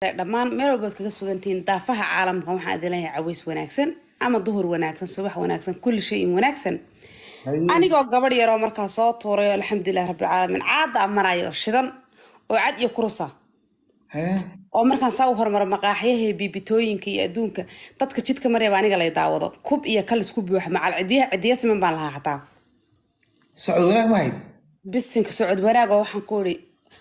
dhammaan meel walbood kaga sugantihiin daafaha caalamka waxaan idin leeyahay caweys wanaagsan ama duhur wanaagsan subax wanaagsan kulli shayin wanaagsan anigoo gabadh yaroo markaa soo tuuray oo alxamdulilah rabbilcaalamiin caada a shidan oo cad iyo kurusa oo markaan saa u horumaro maqaaxyaha biibitooyinka iyo adduunka dadka jidka marayaba aniga lay daawado kub iyo kal isku buuxa macal cidiyaha cidiya siman baan lahaa xataa socod wanaag mahayd bisinka socod wanaag oo waxaan ku iri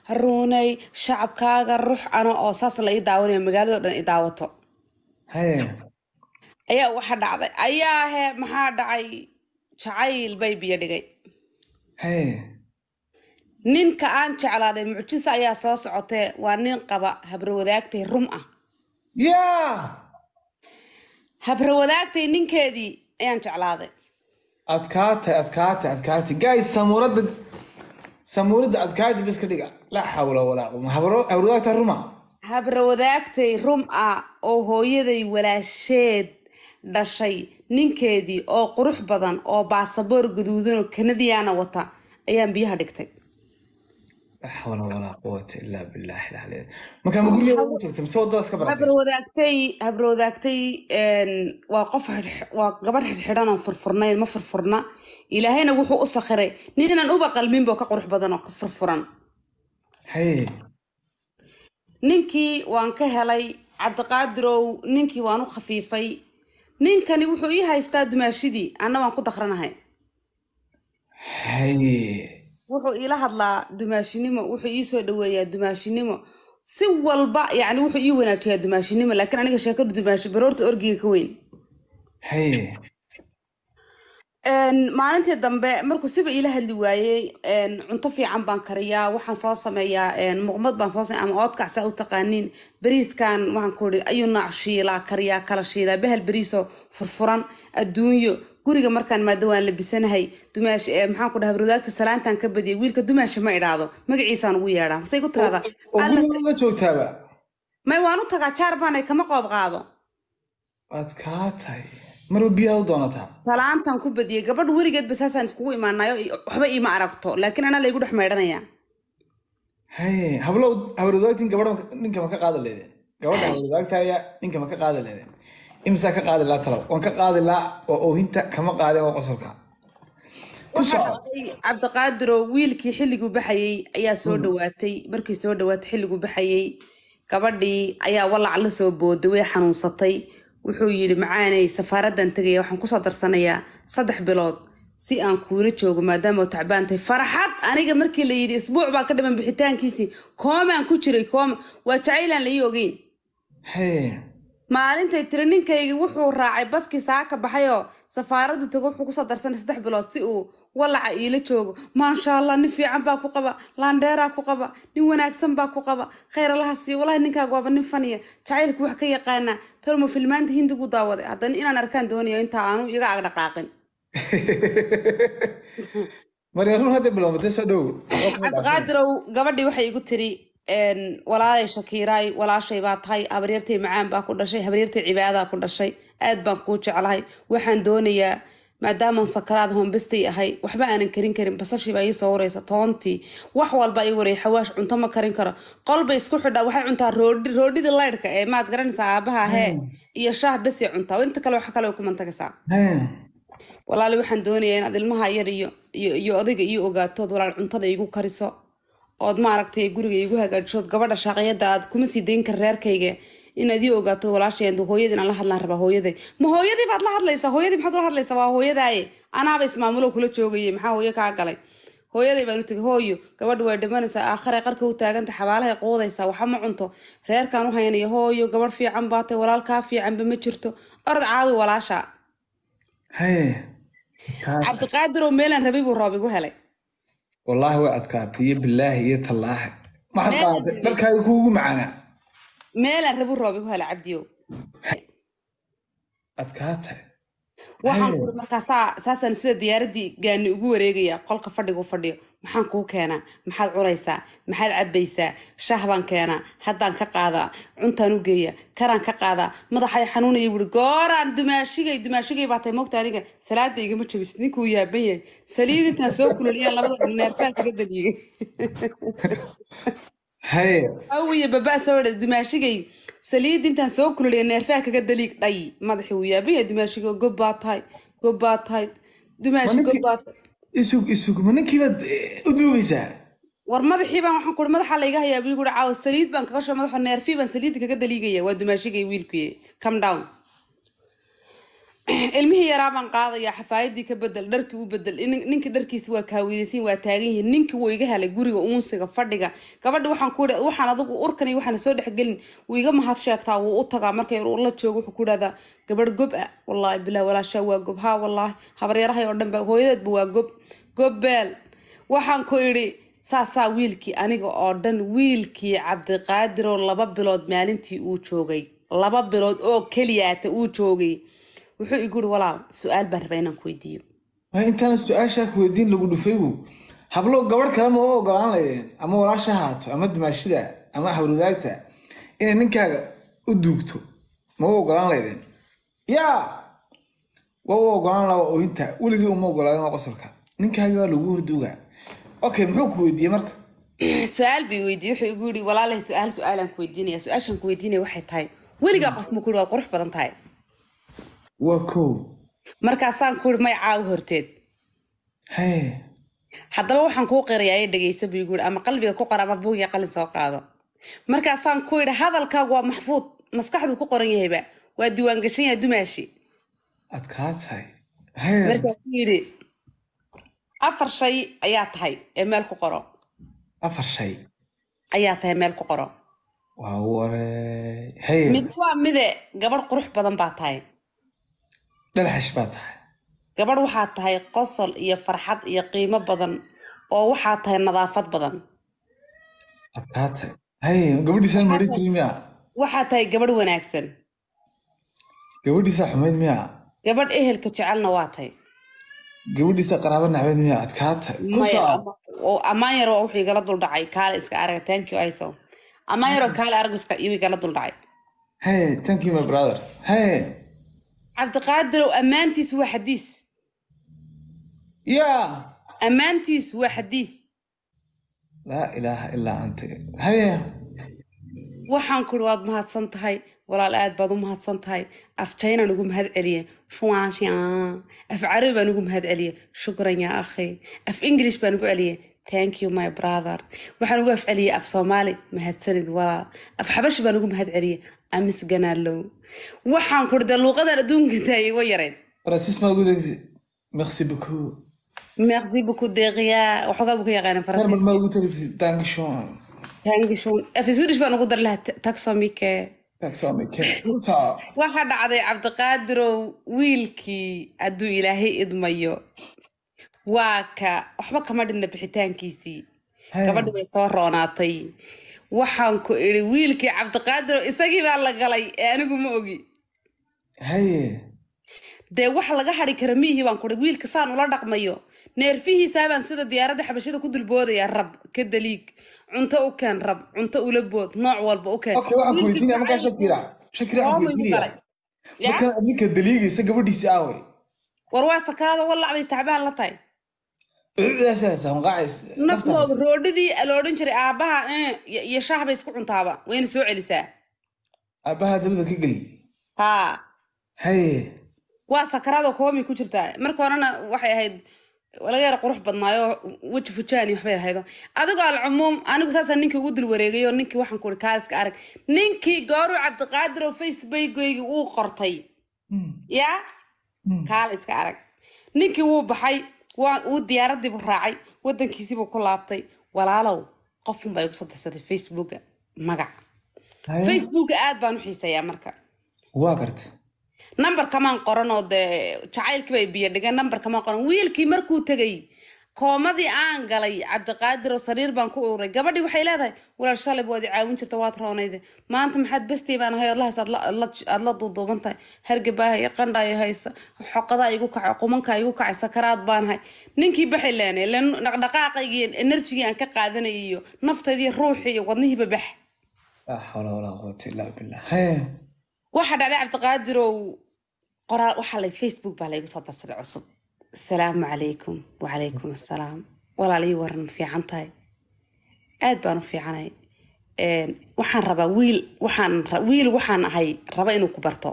haruuney shacabkaaga rux ano oo saas la ii daawanaya magaalado dhan i ayaa waxa dhacday ayaa maxaa dhacay jacayl bay biyo dhigay ninka aan jeclaaday mucjise ayaa soo socotee waa nin qaba habrawadaagtay rum ah yaa habrawadaagtay ninkeedii ayaan jeclaaday adkaatay adkaatay adkaatay gaay samuuradda samuuradda adkaatay biska dhiga laa xawla walaa ruma habra wadaagtay rum a oo hooyaday walaasheed dhashay ninkeedii oo qurux badan oo baasaboor guduudanoo kanadiyaana wata ayaan biyaha dhigtay habarwadaagtay habarwadaagtay waa qof gabadh xidhxidhan oo furfurnayn ma furfurna ilaahayna wuxuu u sakhiray inaan uba qalminbo ka qurux badan oo ka furfuran haye ninkii waan ka helay cabdiqaadirow ninkii waan u khafiifay ninkani wuxuu ii haystaa dumaashidii anna waan ku dakranahay wuxuu iila hadlaa dumaashinimo wuxuu ii soo dhaweeyaa dumaashinimo si walba yacni wuxuu ii wanaajiyaa dumaashinimo laakiin aniga sheekadu dumaashi baroorta orgiga ka weyn maalintii dambe markuu siba iila hadli waayey cunto fiican baan kariyaa waxaan soo sameeyaa muqmad baan soo sameeya ama oodkac saa u taqaaniin bariiskan waxaan ku ihi ayuu nooc shiilaa kariyaa kala shiilaa bahal bariisoo furfuran adduunyo guriga markaan maado waan labisanahay dumaash maxaan ku dhaha rudaagta salaantaan ka badiyay wiilka dumaasha ma idhaahdo magaciisaan ugu yeedhaa masay ku tiraada joogtaaba may waan u tagaa jaarbaanay kama qoob qaado adkaatay marba biyo u doonataa salaantan ku badiyay gabadh weligeedba saasaan iskugu imaanayo waxba iima aragto laakiin anaa laygu dhex maydhanaya haye hablo habar gabadha ninka ma ka qaada leedeen gabadha habar ninka ma ka qaada leedeen imsaa ka qaadi laa talow waan ka qaadi laa oo oohinta kama qaadeen waa qosolka cabdiqaadiro wiilkii xilliguu baxayey ayaa soo mm-hmm. dhawaatay markii soo dhawaatay xilliguu baxayey gabadhii ayaa walac la soo booday way xanuunsatay wuxuu yidhi macaanay safaaraddan tegaya waxaan kusoo darsanayaa saddex bilood si aan kuula joogo maadaama tacbaan tacbaantahay farxad aniga markii la yidhi isbuuc baa ka dhiman bixitaankiisii koomaan ku jiray koma waa jacaylaan la ii ogeyn maalintay tiri ninkaygi wuxuu raacay baskii saaka baxayoo safaaraddu tago wuxuu kusoo darsanay saddex bilood si uu walaca iila joogo maasha allah nin fiican baa ku qaba laandheeraa ku qaba nin wanaagsan baa ku qaba khayr allaha siiya walahi ninkaagu waaba nin faniya jacaylku wax ka yaqaanaa talmo filmaanta hindigu daawaday haddana inaan arkaan doonayo intaa aanu iga agdhaqaaqin maryaarun hadda bilaabatay soo dhow cabdiqaadirow gabadhii waxay igu tiri walaalay shakiiraay walaashay baa tahay habaryartay macaan baa ku dhashay habaryartay cibaadaa ku dhashay aad baan kuu jeclahay waxaan doonayaa maadaama sakaraad hombestay ahay waxba aanan karin karin basashii baa ii soo wareysa toontii wax walba ii wareey xawaash cunto ma karin karo qolba isku xidhaa waxay cuntaa roodhi roodhida laydhka ee maad garanaysaa aabaha hee iyo shaah besi cuntaa inta kale wax kale way ku mantagaysaa walaali waxaan doonayaa inaad ilmaha yar iyo iyo odayga ii ogaatood walaal cuntada iigu kariso ood maaragtay guriga igu hagaajishood gabadha shaaqiyada aad kuma sii dayn kar reerkayga inaad ogaato walaashayad hooyadii inaan la hadlaan rabaa hooyaday ma hooyadii baad la hadlaysaa hooyadii maxaad ula hadlaysaa waa hooyadaaye anaaba ismaamulo kula joogayay maxaa hooyo kaa galay hooyaday baan u hooyo gabadha way dhimanaysaa aakharay qarka u taaganta xabaalahay quudaysaa waxa ma cunto reerkaan u haynayo hooyo gabadh fiican baatay walaalkaa fiicanba ma jirto orod caawi walaasha cabdiqaadir meelaan rabay buu roob igu helay wallaahi way adkaatay iyo bilaahi iyo tallaahe maxad qaatay dharkaaga kuugu macaanaa meelaan rabu roobi ku hela cabdiyo waxaan markaasaa saasaan sida diyaaradii gaani ugu wareegaya qolka fadhigu fadhiyo maxaan kuu keenaa maxaad cunaysaa maxaad cabbaysaa shaah baan keenaa haddaan ka qaadaa cuntaan u geeya karaan ka qaadaa madaxay xanuunaya buui gooraan dumaashigay dumaashigay baa tahay aniga salaada igama jabisid ninkuu yaaban yahay saliid intaan soo kuloliyaa labada neerfaan kaga daliigay hawiye baba dumaashigay saliid intaan soo kululiya neerfaha kaga daliig dhay madaxi uu yaabaya dumaashigo gobbaa tahay gobbaa tahay dumaashi gobbaa isug isug ma ninkiibaad eh, u duugaysaa war madaxii baan waxaan kuhi madaxaa layga hayaa buu guri saliid baan kagasho madaxo neerfii baan saliidda kaga daliigaya waa dumaashigay wiilkuye come down ilmihii yaraa baan qaadaya xafaayadii ka bedel dharkii u bedel ninka dharkiis waa kaaweydeysan waa taagan yihiin ninkii wuu iga helay guriga uunsiga fadhiga gabadha waxaan ku waxaan adigu urkani waxaana soo dhexgelin wuu iga mahad sheegtaa wuu u tagaa marka yar ula joogo wuxuu ku dhahdaa gabadh gob a ah, wallaahi bilaa walaashaa waa gob haa wallaahi habaryarahay oo dhan hooyadeedba waa gob gobbeel waxaan ku idhi saasaa wiilkii aniga oo dhan wiilkii cabdiqaadiroo laba bilood maalintii uu joogay laba bilood oo keliyaata uu joogay wuxuu igu uri walaal su-aal baan rabaa inaan ku weydiiyo intaana su-aashaa ku weydiin lagu dhufaygu hablow gabadh kale ma u ogolaan laydeen ama walaasha haato ama dimaashida ama hawlwadaagta inay ninkaaga u duugto ma u ogolaan laydeen yaa waa u ogolaan laa waa oohinta weligii uma ogolaadan waa qosolka ninkaagi waa lagu horduugaa okay muxuu ku weydiiyey marka su-aal bay weydiiyey wuxuu igu yidhi walaalay su-aal su-aalaan ku weydiinaya su-aashaan ku weydiinaya waxay tahay weligaa hmm. qof ma ku yidhi waa qurux badan tahay waa kow markaasaan ku iri may caawo horteed haddaba waxaan kuu qirayaa ee dhegaysa buu igu yidhi ama qalbiga ku qor ama buug qalin soo qaado markaasaan ku yidhi hadalkaagu waa maxfuud maskaxduu ku qoran yahayba waa diiwaan gashan yaha dumaashi markaasuu yidhi afar shay ayaa tahay ee meel ku qoro afar shay ayaa tahay meel ku qoro mid waa mide gabadh qurux badan baa tahay dhalaxash baa tahay gabadh waxaa tahay qosol iyo farxad iyo qiimo badan oo waxaa tahay nadaafad badan gabadhiisaan tahay gabadh wanaagsan gabadhiisaa xumayd miya gabadh ehelka jecelna waa tahay gabadhiisa qaraabo nacbeed miya adkaata ammaan yar waa wuxuu igala duldhacay kaale iska araga thank iso ammaan yaroo mm-hmm. kaale argu iska igala duldhacay hey thank my brother hey cabdiqaadir ammaantiisu waa xadiis ya ammaantiisu waa xadiis laa ilaaha ilaa anta haye waxaan kuri waad mahadsan tahay walaal aad baad u mahadsan tahay af jaynaan ugu mahad celiya shuwaashian af carabi baa ugu mahad celiya shukran yaa akhi af english baa ugu celiya thank you my brother waxaan ugu af celiya af soomaali mahadsanid walaal af xabashi baa ugu mahad celiya amasganaalow waxaan kurde luuqadan adduunka taayay wa yareyd merci beaucoup merci waxoogaa buu ka yaqaana faransiiskatangishon af baan ugu dar laha taxomike waxaa dhacday cabdiqaadirow wiilkii hadduu ilaahay idmayo waa ka waxba kama dhinna bixitaankiisii gabadhi bay soo roonaatay waxaan ku idhi wiilkii cabdiqaadiro isagii baa la galay ee anigu ma ogi haye dee wax laga hadi kara miihii baan kuhi wiilka saan ula dhaqmayo neerfihiisaabaan sida diyaaradda xabashada ku dulboodaya rab ka daliig cunto u keen rab cunto ula bood nooc walba u keenninka daliigisa gabadhiisi aawey war waa sakaada walacbay taxbaan la tahay naftooda roodhadii loodhan jiray aabbaha iyo eh, shaah bay isku cuntaaba wayna soo celisaa aabbaha dabada ka geli ha haye waa sakaraadoo koomi ku jirtaa marka horena waxay ahayd laga yara qurux badnaayo weji fujaani waxbay lahaydo adigoo alcumuum anigu saasaa ninkii ugu dul ninkii waxaan kuuri kaaliska arag ninkii gooru cabdiqaadir oo facebookoygii uu qortay hmm. yaa hmm. kaala arag ninkii wuu baxay wuu diyaaradiibuu raacay wadankiisiibuu ku laabtay walaalow qofunbaa igu soo dirsatay facebooka magac facebooka aad baan u xiiseeyaa marka waa garta namber kamaan qoranoo dee jacaylkiibay biyo dhigeen namber kamaan qoran wiilkii markuu tegay koomadii aan galay cabdiqaadir oo sariir baan ku uuray gabadhii waxay leedahay walaal shalay waad i caawin jirta waad roonayde maanta maxaad bestay baan ahay odlahaas aad la duuduuban tahay hargabaaha iyo qandhaayo haysa xoqadaa igu kaco qumankaa igu kacay sakaraad baanahay ninkii baxay leenay ilen dhaqdhaqaaqaygii enerjigii aan ka qaadanay iyo naftaydii ruuxii iyo wadnihiiba bax ah, waxaa dhacday cabdiqaadir ow qoraal waxaa la facebook baa laygu soo darsaday cusub asalaamu calaykum wacalaykum assalaam walaalii waran fiican tahay aada baan u fiicanay waxaan rabaa wiil waxaan wiil waxaan ahay raba inuu ku barto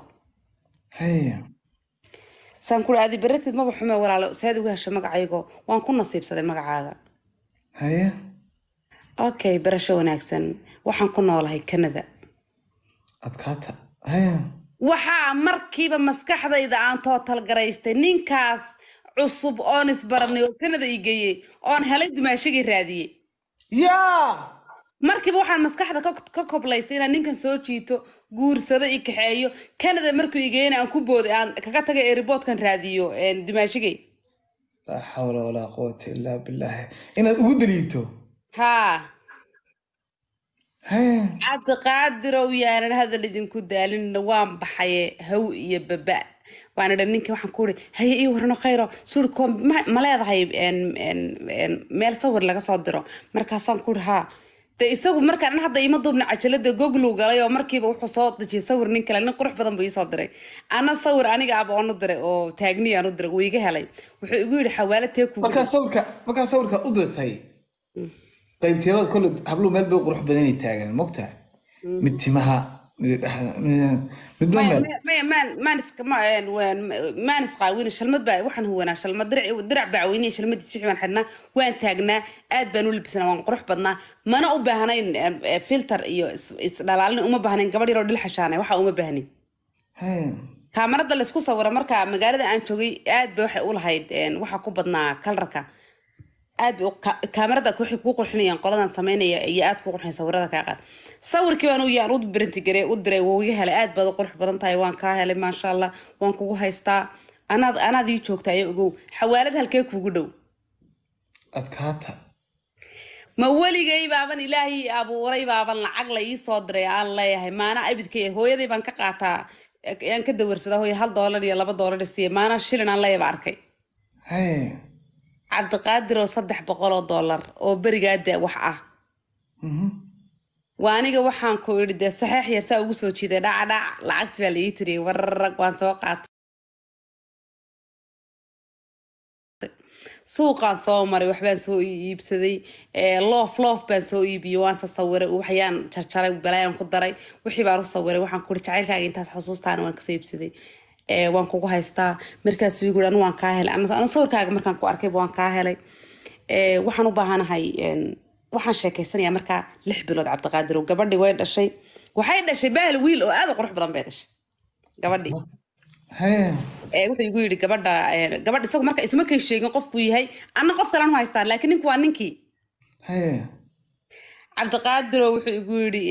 saan kula aadi barateed maba xume walaalo saad ugu hesho magacaygo waan ku nasiibsaday magacaaga haye okay barasho wanaagsan waxaan ku noolahay kanada adkaata waxaa markiiba maskaxdayda aan tootal ninkaas cusub oon isbaranay oo kanada i geeyey oon helay dumaashagii raadiyey yaa markiiba waxaan maskaxda ka koblaystay inaan ninkan soo jiito guursado i kaxeeyo kanada markuu igeyna aan ku booday aan kaga taga ee riboortkan raadiyo dumaashigay laa xawla walaa quwata illaa bilaahi inaad ugu daliito haa cabdiqaadirow yaanan hadal idinku daalin waan baxaye haw iyo baba waana dhan ninkii waxaan ku haye ii warano khayro suurko ma leedahay meel sawir laga soo diro markaasaan ku haa de isagu markaa dhan hadda ima duubna cajalada googluu galay oo markiiba wuxuu soo dajiyay sawir nin kale nin qurux badan buu iisoo diray ana sawir aniga aba oonu diray oo taagniya aanu diray wuu iga helay wuxuu igu yidhi xawaale tee sawirka u dirtay mm. qaybteedaad kolle habluu meel bay qurux badanay taagan mogtaha mm. mid timaha maanisqaawin eh, shalmad baa baa weynay shalmadiis wixii baan waan taagnaa aad baan u labisnaa waan qurux badnaa mana u baahnayn eh, eh, filter iyo isdhalaalin uma baahnayn gabadh yaroo dhil xashaanay waxa uma baahnin kaamarada laysku sawira markaa magaalada aan joogay aad ba waxay u lahayd waxaa ku badnaa kalarka aad kamarada waxay qurxinayaan qoladan sameynaya iyo aad ku qurxin sawirada kaa qaad sawirkii baan yaan u brintigare u diray wuu helay aad baad qurux badan tahay waan kaa helay maasha allah waan kugu haystaa anaad anaad ii joogta ayo ogow xawaalad halkee kuugu dhow adkaata ma weligay baaban ilaahay abuuray baaban lacag la ii soo diray aan leeyahay maana abidkay hooyaday baan ka qaataa aan ka dawarsadaa hooya hal doolar iyo laba doolar isiiya maana shilin aan leeyaba arkay cabdiqaadir oo saddex boqol oo dollar oo berigaa wax ah mhm. waa aniga waxaan ku idhi dee saxeix yar saa ugu soo jiiday dhacdhac lacagti baa laii tiriyay wararag waan soo qaatay suuqaan soo maray waxbaan soo iibsaday eh, loof loof baan soo iibiyey waan sa sawiray waxyaan jarjaray balaayaan ku daray wixii baan u sawiray waxaan ku ihi jacaylkaaga intaas xusuustaana waan kasoo iibsaday waan kugu haystaa markaas wigui anu waan kaa helay ana sawirkaaga markaan ku arkayba waan kaa helay waxaan u baahanahay waxaan sheekaysanayaa markaa lix bilood cabdiqaadirow gabadhii way dhashay waxay dhashay bahal wiil oo aad u qurux badan bay dhashay gabadhii wuxuu igu yidhi gabadha gabadh isagu marka isuma kay sheegin qofkuu yahay anna qof kalaan u haystaa laakiin ninku waa ninkii cabdiqaadirow wuxuu igu yidhi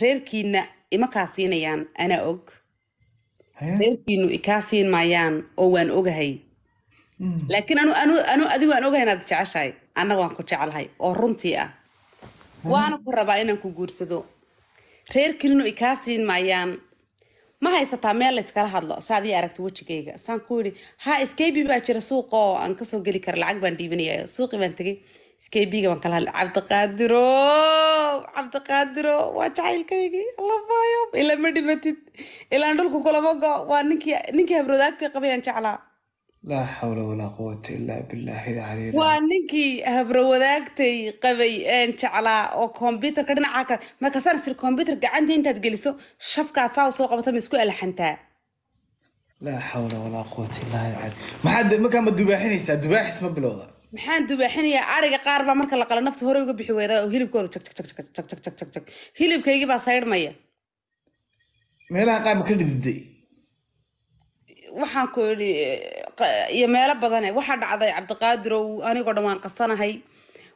reerkiina imakaa siinayaan anaa og reerkiinu kaa siin maayaan oo waan ogahay hmm. laakiin anu adigu aan ogahay inaad jeceshahay annaga waan ku jecelahay oo runtii ah hmm. waana ku rabaa inaan ku guursado reerkiinu ikaa siin maayaan ma haysataa meel layskala hadlo saad ii aragta wejigayga saan ku yidhi ha skebi baa jira suuqoo aan kasoo geli kara lacag baan dhiibanaya suuqii baan tegay skeybiga waan kala hadla cabdiqaadirow cabdiqaadirow waa jacaylkaygii labayo ilaa ma dhimatid ilaan dhulka kulama go waa ninkii ninkii habroodaagtii qabayaan jeclaa laa xawla walaa quwata illaa billahi waa ninkii habrawadaagtay qabay jeclaa oo kombyuutarka dhinaca ka markaasaan jir kombyuutar gacanta intaad geliso shafkaad saa soo qabata ma isku alxantaa laa xawla walaa quwata illaa maxaad markaa ma dubaaxinaysaa dubaaxis ma bilowda maxaan dubaaxinaya ariga qaar baa marka la qalo nafta hore uga bixi weedaa oo hilibkooda jag hilibkaygii baa saydhmaya meelaha qaar ma ka dhididay waxaan ku idhi eh, iyo meelo badane eh. waxaa dhacday cabdiqaadir anigoo dhan waan qasanahay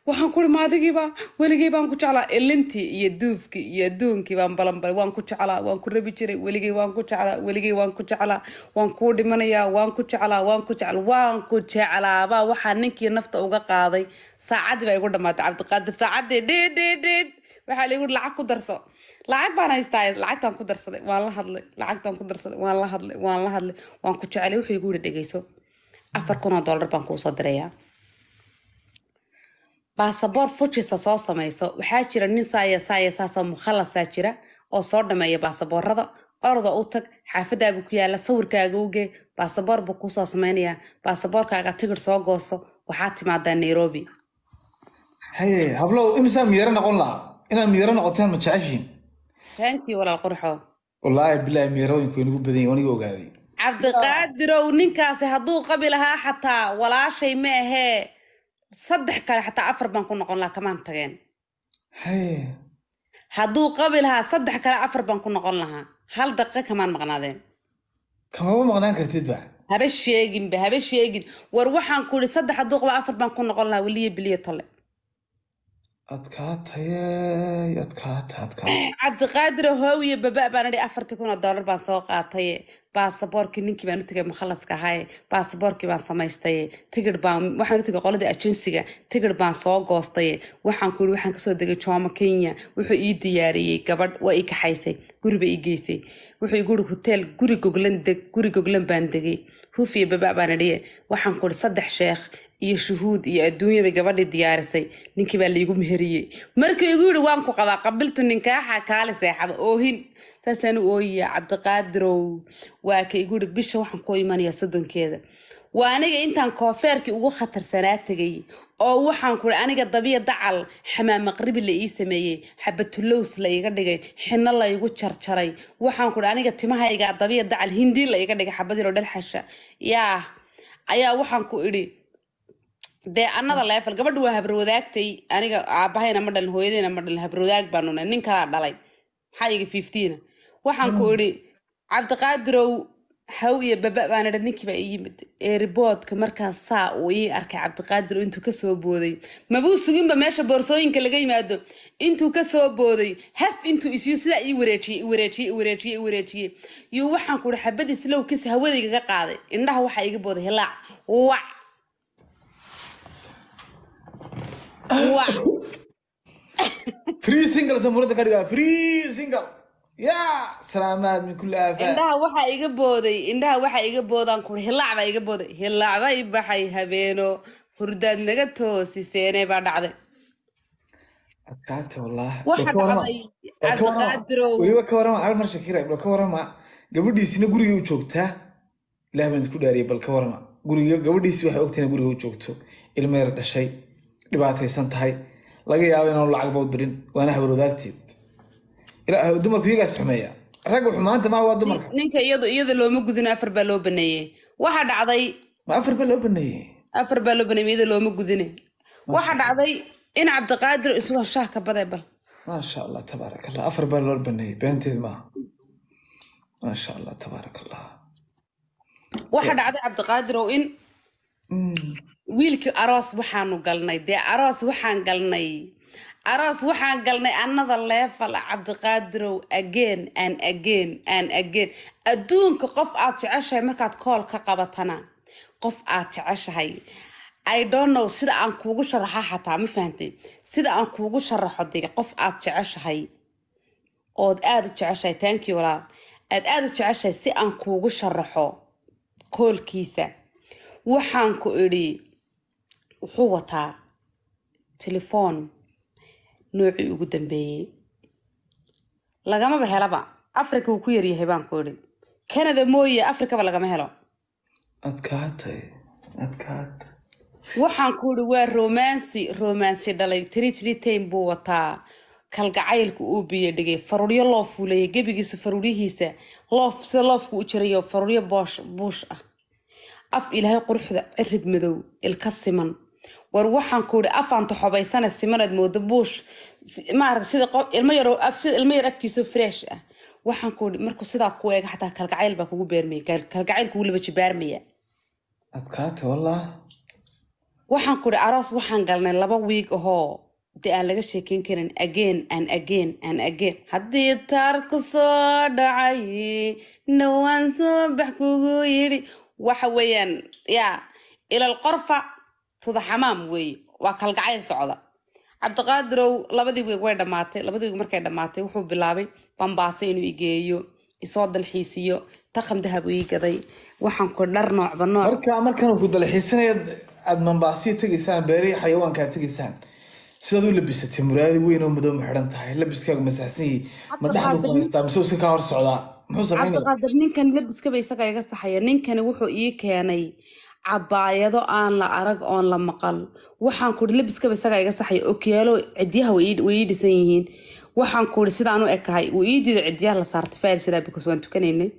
waxaan kuri maadigiiba weligey baan ku jeclaa ilintii iyo duufkii iyo adduunkii baan balanbal waan ku jeclaa waan ku rabi jiray weligey waan ku jeclaa weligey waan ku jeclaa waan kuu dhimanayaa waan ku jeclaa waan ku jeclaa waan ku jeclaabaa waxaa ninkii nafta uga qaaday saacaddii baa igu dhammaatay cabdiqaadir saacaddii dhid dhid dhid waxaa la igu lacag ku darso lacag baan haystaa lacagtaan ku darsaday waan la hadlay lacagtaan ku darsaday waan la hadlay waan la hadlay waan ku jecelay wuxuu igu yidhi dhegeyso afar kun oo dollar baan kuu soo dirayaa basaboor fujisa soo samayso waxaa jira nin saaya saaya saasoo mukhalasaa jira oo soo dhameeya baasaboorada orda u tag xaafadaaba ku yaala sawirkaaga ugee baasaboor buu kuusoo samaynayaa baasaboorkaaga tigir soo gooso waxaad timaadaa nairobi haye hablow imisaa miyaro noqon laha inaad miyaro noqoteen ma jeceshiin tankii walaal qurxoo wallaahi bilaahi miyarooyinku inagu badan yahay aniga ogaaday cabdiqaadirow ninkaasi hadduu qabi lahaa xataa walaashay ma ahee saddex kale xataa afar baan ku noqon lahaa kamaan tageen hadduu qabi lahaa saddex kale afar baan ku noqon lahaa hal daqiiqa kamaan maqnaadeen kamama maqnaan kartidba haba sheeginba haba sheegin war waxaan ku idhi saddex hadduu qaba afar baan ku noqon lahaa weliyo biliyo tole adkaataye adkaata adkaata cabdiqaadir hoowiye baba baan idhi afartii kun oo doolar baan soo qaataye baasaboorkii ninkii baan u tegay mukhallaska ahaye baasaboorkii baan samaystay tigir baan waxaan u tegay qoladii ajensiga tigir baan soo goostaye waxaan ku yidhi waxaan kasoo degay jooma kenya wuxuu ii diyaariyey gabadh waa ii kaxaysay guriba ii geysay wuxuu guri hoteel guri goglan deg guri goglan baan degay hufiya babaa baan idhiye waxaan ku yidhi saddex sheekh iyo shuhuud iyo adduunyabay gabadhii diyaarisay ninkii baa laigu meheriyey markii igu yidhi waan ku qabaa qabiltu ninkaaxa ah, kaali seexada oohin saasaanu ooyiyaa cabdiqaadirow waa ka igu yidhi bisha waxaan kuu imanayaa soddonkeeda waa aniga intaan koofeerkii ugu khatarsanaa tegay oo waxaan ku aniga dabiya dacal xamaam maqribi la ii sameeyey xabatulows la iga dhigay xino la jarjaray waxaan ku aniga timahayga dabiya dacal hindii la iga dhigay xabadiloo dhalxasha yaa ayaa waxaan ku idhi dee anada level gabadhu waa habarwadaagtay aniga aabahayna ma dhalin hooyadayna ma dhalin habarwadaag baanu nahay nin kalaa dhalay maxaa iga fiftiina waxaan ku idhi cabdiqaadirow haw iyo baba baan idhi ninkii baa ii yimid ee markaas saa uu ii arkay cabdiqaadir intuu kasoo booday mabuu suginba meesha boorsooyinka laga yimaado intuu kasoo booday haf intuu isiyo sidaa ii wareejiyey iwareejiyey iwareejiyey iwareejiyey yuu waxaan ku idhi xabadiislow kis hawadaygaga qaaday indhaha waxaa iga booday hilaac wac free single samuurada ka free single yaa salaamaad min kulli aafaa indhaha waxaa iga booday indhaha waxaa iga boodaan kuri hilaac iga booday hilaac baxay habeeno hurdaad naga toosiseenee baa dhacday gabadhiisina guriga u joogtaa ilaah baan isku dhaariyay bal ka warama guriga gabadhiisi waxay ogtahay guriga u joogto ilma yar dhashay dhibaataysan tahay laga yaabo inaan lacagba u dirin waana hawar ilaahay dumarku iyagaas xumeeya ragga xumaanta maa waa dumarka ninka iyadu iyada looma gudin afar baa loo baneeyey waxaa dhacday ma afar baa loo baneeyey afar baa loo baneeyey iyada looma gudine waxaa dhacday in cabdiqaadir iswa shaah ka baday bal maasha allah tabaarak allah afar baa loo baneeyey beenteed maaha maasha allah tabaarak allah waxaa dhacday cabdiqaadir oo in mm wiilkii aroos waxaanu galnay dee aroos waxaan galnay aroos waxaan galnay annada leefal cabdiqaadirow again aan ageen aan ageen adduunka qof aad jeceshahay markaad kool ka qabatana qof aad jeceshahay i donnow sida aan kuugu sharaxa xataa ma fahamtay sida aan kuugu sharaxo dee qof aad jeceshahay ood aada u jeceshahay tankiy walaal aad aada u jeceshahay si aan kuugu sharaxo koolkiisa waxaan ku idhi wuxuu wataa telefoon noocii ugu dambeeyey lagamaba helaba africa wuu ku yaryahay baan ku idhi canada mooye africaba lagama helo waxaan ku waa romansi romansi dhalay tritlitain buu wataa kalgacaylka uu biyo dhigay faruuryo loo fuulaya gebigiisa faruuryihiisa loof sida loofku u jirayo faruuryo boosh buush ah af ilaahay quruxda cirid madow ilka siman war waxaan ku idhi afaanta xobaysana simanad moodo buush maarata sida ilmo yar afkiisoo fresh ah waxaan ku idhi markuu sidaa ku eega xataa kalgacayl baa kugu beermaya kalgacayl kugu laba jibaarmaya adkaate wallah waxaan ku idhi aroos waxaan galnay laba wiig ahoo dee aan laga sheekeyn karin again and again and again haddii taarku soo dhacay dhowaan soo bax kugu yidhi waxa weeyaan yaa ilal qorfa tudaxamaam weeye waa kalgacayl socda cabdiqaadirow labadii weeg way dhammaatay labadii wiig markay dhammaatay wuxuu bilaabay bambaaso inuu igeeyo isoo dalxiisiyo taqam dahab ii gaday waxaan ku dhar noocba nooc marka markaan ku dalxiisinaya aada mambaasiya tegaysaan beerihii xayawaankaa tegaysaan sidaad u labisatay muraadi weyn oo madow ma tahay labiskaaga masaxsan yahay ma dhexdu mise iska kaa hor socdaa muxuu sameynaya ninkan labiskaba isaga iga saxaya ninkani wuxuu ii keenay cabaayado aan la arag oon la maqal waxaan kuhi labiskaba isagaa iga saxaya okyaalo cidyaha way dhisan yihiin waxaan kuhi sidaan u ekahay wuu ii diida cidyaha la saartay farisidaa bicos waan tukanaynay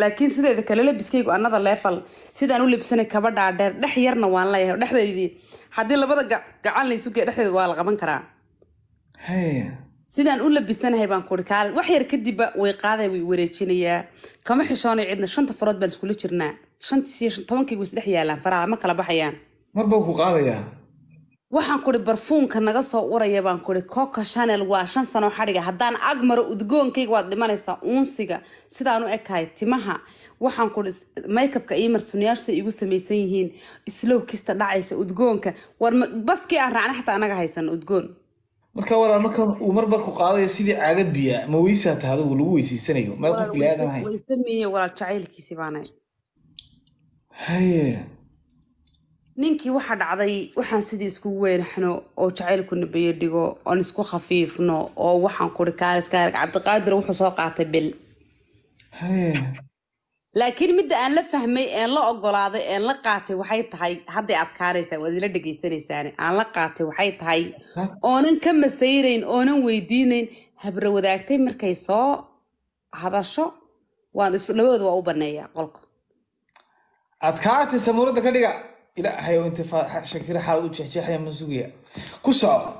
laakiin sideeda kale labiskaygu anada leefal sidaan u labsanay kaba dhaadheer dhex yarna waan leeyahay dhexdeydii haddii labada gacan laysu geya dhexdeeda waa la qaban karaa sidaan u labisanahay baan kuhi kaali wax yar kadibba way qaaday way wareejinayaa kama xishoonay cidna shanta farood baan iskula jirnaa shantiisiyo tobankaygu isdhex yaalaan faraha ma kala baxayaan marbau ku qaadayaa waxaan kudi barfuunka naga soo uraya baan kudi coca shanel waa shan sano xadhiga haddaan agmaro maro udgoonkayga waad dhimanaysaa uunsiga sidaan u ekahay timaha waxaan kudi maykabka iyo igu samaysan yihiin islow kista dhacaysa udgoonka war baskii aan raacna xataa anaga haysan udgoon marka waraa marka uu marba ku qaadayo sidii caagad biya ma weysaa taha lagu weysiisanayo meel qof bilaadan walaal jacaylkiisi baanay haye ninkii waxaa dhacday waxaan sidii iskugu weynaxno oo jacaylku nabeyo dhigo oon isku khafiifno oo waxaan kuri kaaliskaarg cabdiqaadir wuxuu soo qaatay bil laakiin midda aan la fahmay een la ogolaaday een la qaatay waxay tahay hadday adkaanaysaa waad ila dhegaysanaysaane aan la qaatay waxay tahay oonan ka masayrayn oonan weydiinayn habra wadaagtay markay soo hadasho waan labadooda waa u banneeyaa qolka adkaantiisa murada ka dhiga ilaahay intiashakiraxaa u jexjeexaya masugiya ku soco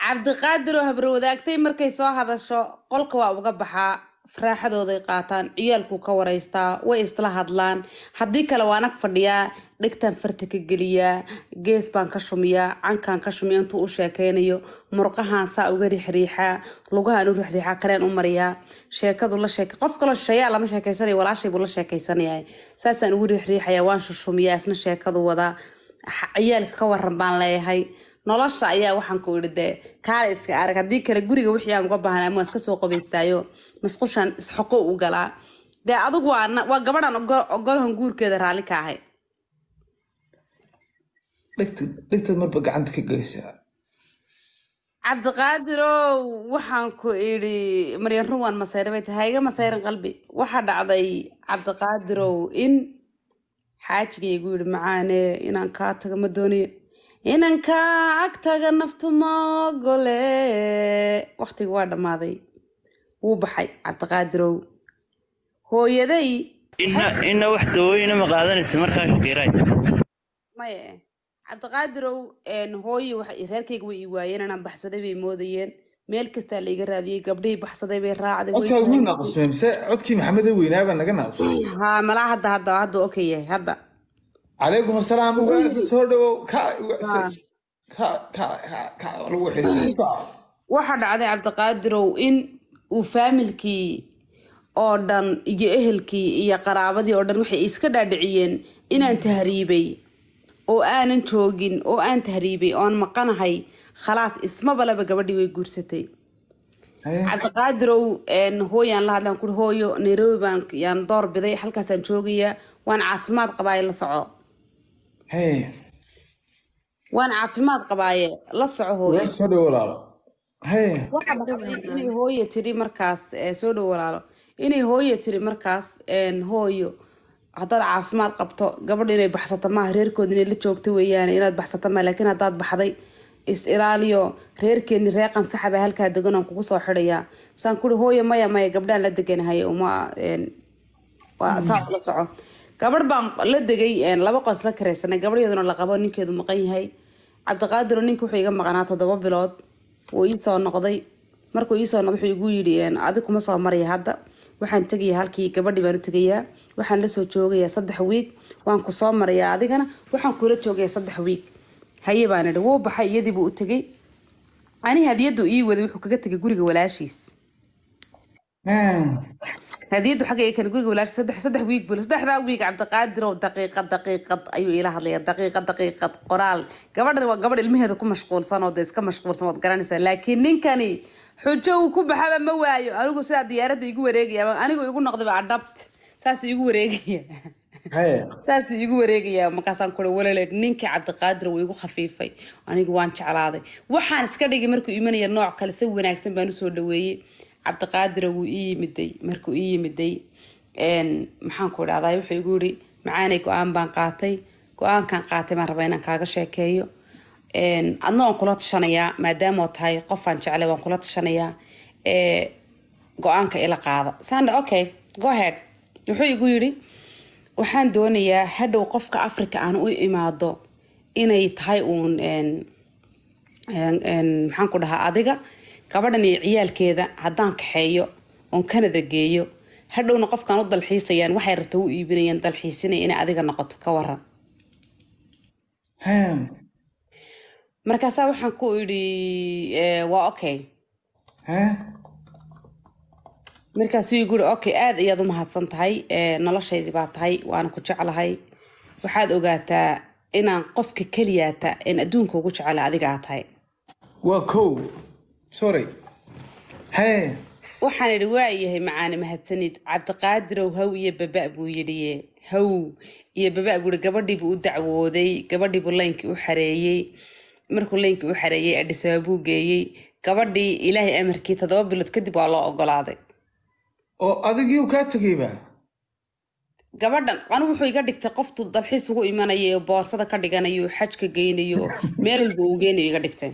cabdiqaadiroo habar wadaagtay markay soo hadasho qolka waa uga baxaa faraaxadooday qaataan ciyaalku ka wareystaa way isla hadlaan haddii kale waan fadhiyaa dhegtaan farta ka geliyaa gees baan ka shumiyaa cankaan ka shumiya intuu u sheekaynayo murqahaan saa uga rixriixaa lugahaan u rixriixaa kareen u mariyaa sheekadu la sheeke qof kaloo shisheeyaa lama sheekaysanaya walaashay buu la sheekaysanaya saasaan ugu rixriixayaa waan shushumiyaa isna sheekadu wadaa ciyaalka ka waran baan leeyahay nolosha ayaa waxaan ku idhi dee kaala iska arag haddii kale guriga wixii aan uga baahnaa ma iska soo qabaystaayo masqushan isxoqo uu galaa dee adugu waa gabadhan ogolahan guurkeeda raalli ka ahay dhegtad marba gacanta ka gelaysaa cabdiqaadir waxaan ku idhi maryan ruwan masayre bay tahay iga masayrin qalbi waxaa dhacday cabdiqaadirow in xaajigaygu yidhi macaane inaan kaa taga ma doonayo inaan kaa ag taga naftu ma ogole waa dhammaaday wuu baxay cabdiqaadirow hooyaday ina wax dawooyina ma qaadanaysa markaa shakiiraay maya cabdiqaadirow hooye reerkayga way ii waayeen anaan baxsaday bay moodayeen meel kastaa laiga raadiyey gabdhihii baxsaday bay raacday naqusmeemse codkii maxamede weynaabaa naga naqusmey ha malaa hadda hadda hadda okay hadda calaykum asalaam soo dhawow waxaa dhacday cabdiqaadirow in uu faamilkii oo dhan iyo ehelkii iyo qaraabadii oo dhan waxay iska dhaadhiciyeen inaan tahriibay oo aanan joogin oo aan tahriibay oo maqanahay khalaas ismabalaba gabadhii way guursatay eh? cabdiqaadirow hooyaan la hadlaan kuri hooyo nairobi baan yaan door biday halkaasaan joogayaa waan caafimaad qabaaye la soco eh? waan caafimaad qabaaye la soco hooyo inay hooye tiri markaas eh, soo dhow walaalo inay hooye tiri markaas hooyo haddaad caafimaad qabto gabadh inay baxsato maaha reerkooda inay la joogto weeyaan inaad baxsato maa laakiin haddaad baxday is ilaaliyo reerkeeni reeqan saxaba halkaa degan oon kugu soo xidhayaa saan kuri hooye maya maya gabdhaan la deganahay uma hmm. saa soco gabadh baan la degay laba qons la karaysanay gabadhyaduna la qabo ninkeedu maqan yahay cabdiqaadiroo ninka wuxuu iga maqanaa toddoba bilood wuu iisoo noqday markuu iisoo noqday wuxuu igu yidhi adi kuma soo maraya hadda waxaan tegayaa halkii gabadhii baan u tegayaa waxaan lasoo joogayaa saddex wiig waan kusoo soo marayaa adigana waxaan kula joogayaa saddex wiig haye baan idhi wuu baxay iyadiibuu u tegay ani hadiyadu ii waday wuxuu kaga tegay guriga walaashiis هديدو حاجة إيه كان جورج ولاش صدح صدح ويك بول صدح ذا ويك عبد القادر ودقيقة دقيقة أيوة إله هذي دقيقة دقيقة قرال قبل قبل المه هذا كم مشغول صنع ده كم مشغول صنو قرانيسا لكن نين كاني حجة وكم بحبة ما وايو أنا قصدي ديارة دي يجوا ريجي أنا يقول نقد بعدبت ساس يجوا ريجي saas igu wareegaya لك kule walaleg ninka cabdiqaadir ويقول igu أنا anigu waan على هذا وحنا سكر markuu مركو nooc kale si سوينا baan بنسول دويه cabdiqaadira wuu ii yimiday markuu ii yimiday maxaanku dhahday wuxuu igu yiri macaanay go-aan baan qaatay go-aankan qaatay baan rabaa inaan kaaga sheekeeyo adna waan kula tashanayaa maadaama oo tahay qofaan jeclay waan kula tashanayaa go-aanka ila qaada sanda okay gohead wuxuu igu yiri waxaan doonayaa hadhow qofka africa aan u imaado inay tahay uun maxaanku dhahaa adiga gabadhan iyo ciyaalkeeda haddaan kaxeeyo oon kanada geeyo hadhowna qofkaan u dalxiisayaan waxay rabta u iibinayaan dalxiisinaya inay adiga noqoto ka waran markaasaa waxaan ku idhi eh, waa okay markaasuu igu ihi okay aada ayaad u mahadsan tahay eh, noloshaydii baa tahay waana ku jeclahay waxaad ogaataa inaan qofka keliyaata in adduunka ugu jecela adiga aa tahay waa kow waxaan idhi waayahay macaane mahadsanid cabdiqaadirow haw iyo baba buu yidhi haw iyo baba buui gabadhiibuu u dacwooday gabadhiibuu laynkii u xareeyey markuu laynkii u xareeyey adhisabaabuu geeyey gabadhii ilaahay amarkii toddoba bilood kadib waa loo ogolaaday oo adigiu kaa tegeyba gabadhan anu wuxuu iga dhigtay qoftuu dalxiis ugu imanaya oo boorsada ka dhiganayo xajka geynayo oo meel walba uu geenayo iga dhigtay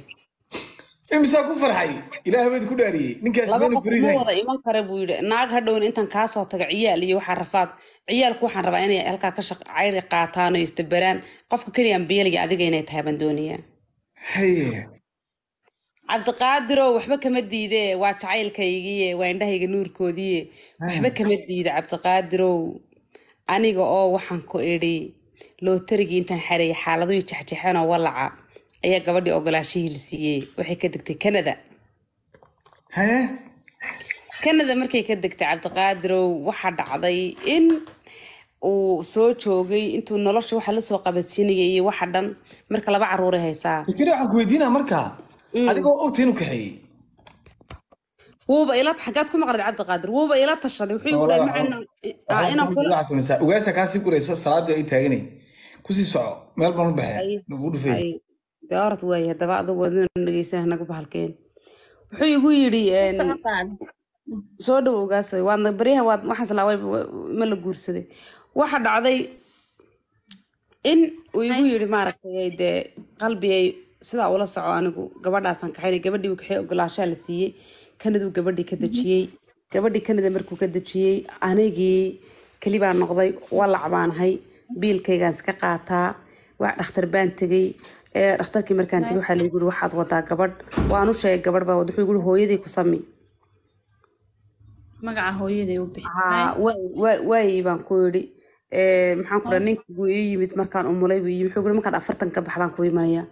imisaa ku farxay ilaah bayd ku dhaariyey ninkaaswada iman kare buu yidhi naag hadhowna intaan kaa taga ciyaal iyo waxaa rafaad ciyaalku waxaan rabaa inay halkaa ka cayri qaataano isdaberaan qofka keliyaan beeliga adiga inay tahay baan doonayaa cabdiqaadirow waxba kama diidee waa jacaylkaygiiye waa indhahayga nuurkoodiiye waxba kama diida cabdiqaadirow aniga oo waxaan ku idhi lootarigii intaan xareeyay xaaladuhii jexjexenoo walaca ayaa gabadhii ogolaashihii la siiyey waxay ka degtay canada canada markay ka degtay cabdiqaadirow waxaa dhacday in uu soo joogay intuu nolosha waxa lasoo qabadsiinaya iyo waxa dhan marka laba caruuray haysaa lakini waxaan ku weydiinaa marka mm. adigoo ogta inuu kaxeeyey wuuba ila xaggaad ku maqlad cabdiqaadir wuuba ila tashaday wuxuu igu ah, ogaasa kaa sii guraysa salaada ay taaganay kusii soco meel baan u nagu dhufay dee orod waaye haddaba adugu adina dhegeysanah nagu bahalkeen wuxuu igu yidhi soo dhow ogaasay waadna baryahan waad waxaas laaway ma la guursaday waxa dhacday in uu igu yidhi maaragtay dee qalbiyay sidaa ula soco anigu gabadhaasaan kaxaynay gabadhiibu kaxay ogolaashaa la siiyey kanaduu gabadhii ka dejiyey gabadhii kanada markuu ka dejiyey anigii kelibaa noqday walac baanahay biilkaygaan iska qaataa wax dhakhtar baan tegay dhakhtarkii markaan timi waxaa lagu yiri waxaad wadaa gabadh waan u sheegay gabadh baa wad wuxuu yiri hooyadii ku sami magaca hooyadii u bixi waay baan ku yiri maxaan ku dhahay ninka buu ii yimid markaan umulay buu yimid wuxuu yiri markaan afartan ka baxdaan ku imanaya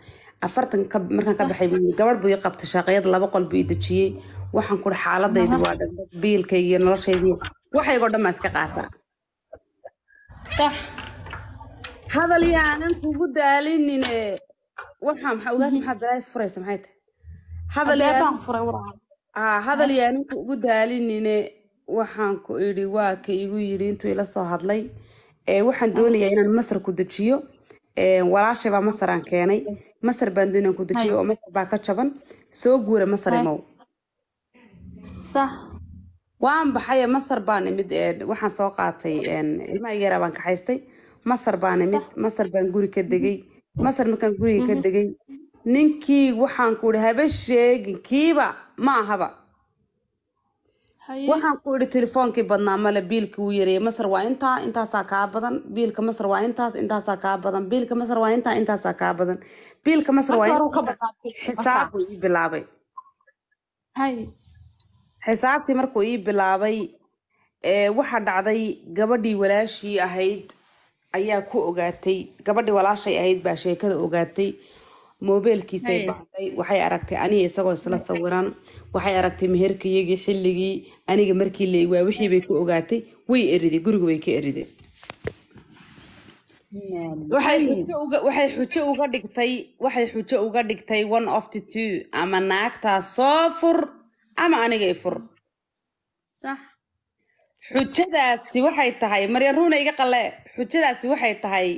afartan markaan ka baxay buu gabadh buu ii qabtay shaaqayad laba qol buu ii dejiyey waxaan ku dhahay xaaladaydu waa dhagdhag biilkaygii noloshaydii waxaygoo dhan baan iska qaataa صح هذا اللي يعني انكم waxaan maxaa ugaas maxaa daraad furaysa maxay tahay hadalbaan furay ah, hadal yaa ninka ugu daalinine waxaan ku idhi waa ka igu yidhi intuu ila soo hadlay eh, waxaan doonayaa inaan masar ku dejiyo eh, walaashay baa masar keenay masar baan doonayaan ku dejiyo oo masar baa ka jaban soo guura masar imow waan baxay eh, masar baan imid waxaan soo qaatay ilmaha yaraa baan kaxaystay masar baan imid masar baan guri ka degay masar markaan guriga ka mhm. degay ninkii waxaan ku haba sheegin kiiba ma ahaba waxaan ku idhi telefoonkii badnaa male biilka uu yareeyay masar waa intaa intaasaa kaa badan biilka masar waa intaas intaasaa kaa badan biilka masar waa intaa intaasaa kaa badan biilka masar waa ii bilaabay xisaabtii markuu ii bilaabay waxaa dhacday gabadhii walaashii ahayd ayaa ku ogaatay gabadhii walaashay ahayd baa sheekada ogaatay moobeelkiisay baxday waxay aragtay aniga isagoo isla sawiran waxay aragtay meherkayagii xilligii aniga markii la wixii bay ku ogaatay way eriday guriga way ka eriday waxay xujo uga dhigtay waxay xujo uga dhigtay one of the two ama naagtaa soo fur ama aniga i fur xujadaasi waxay tahay marya iga qalee xujadaasi waxay tahay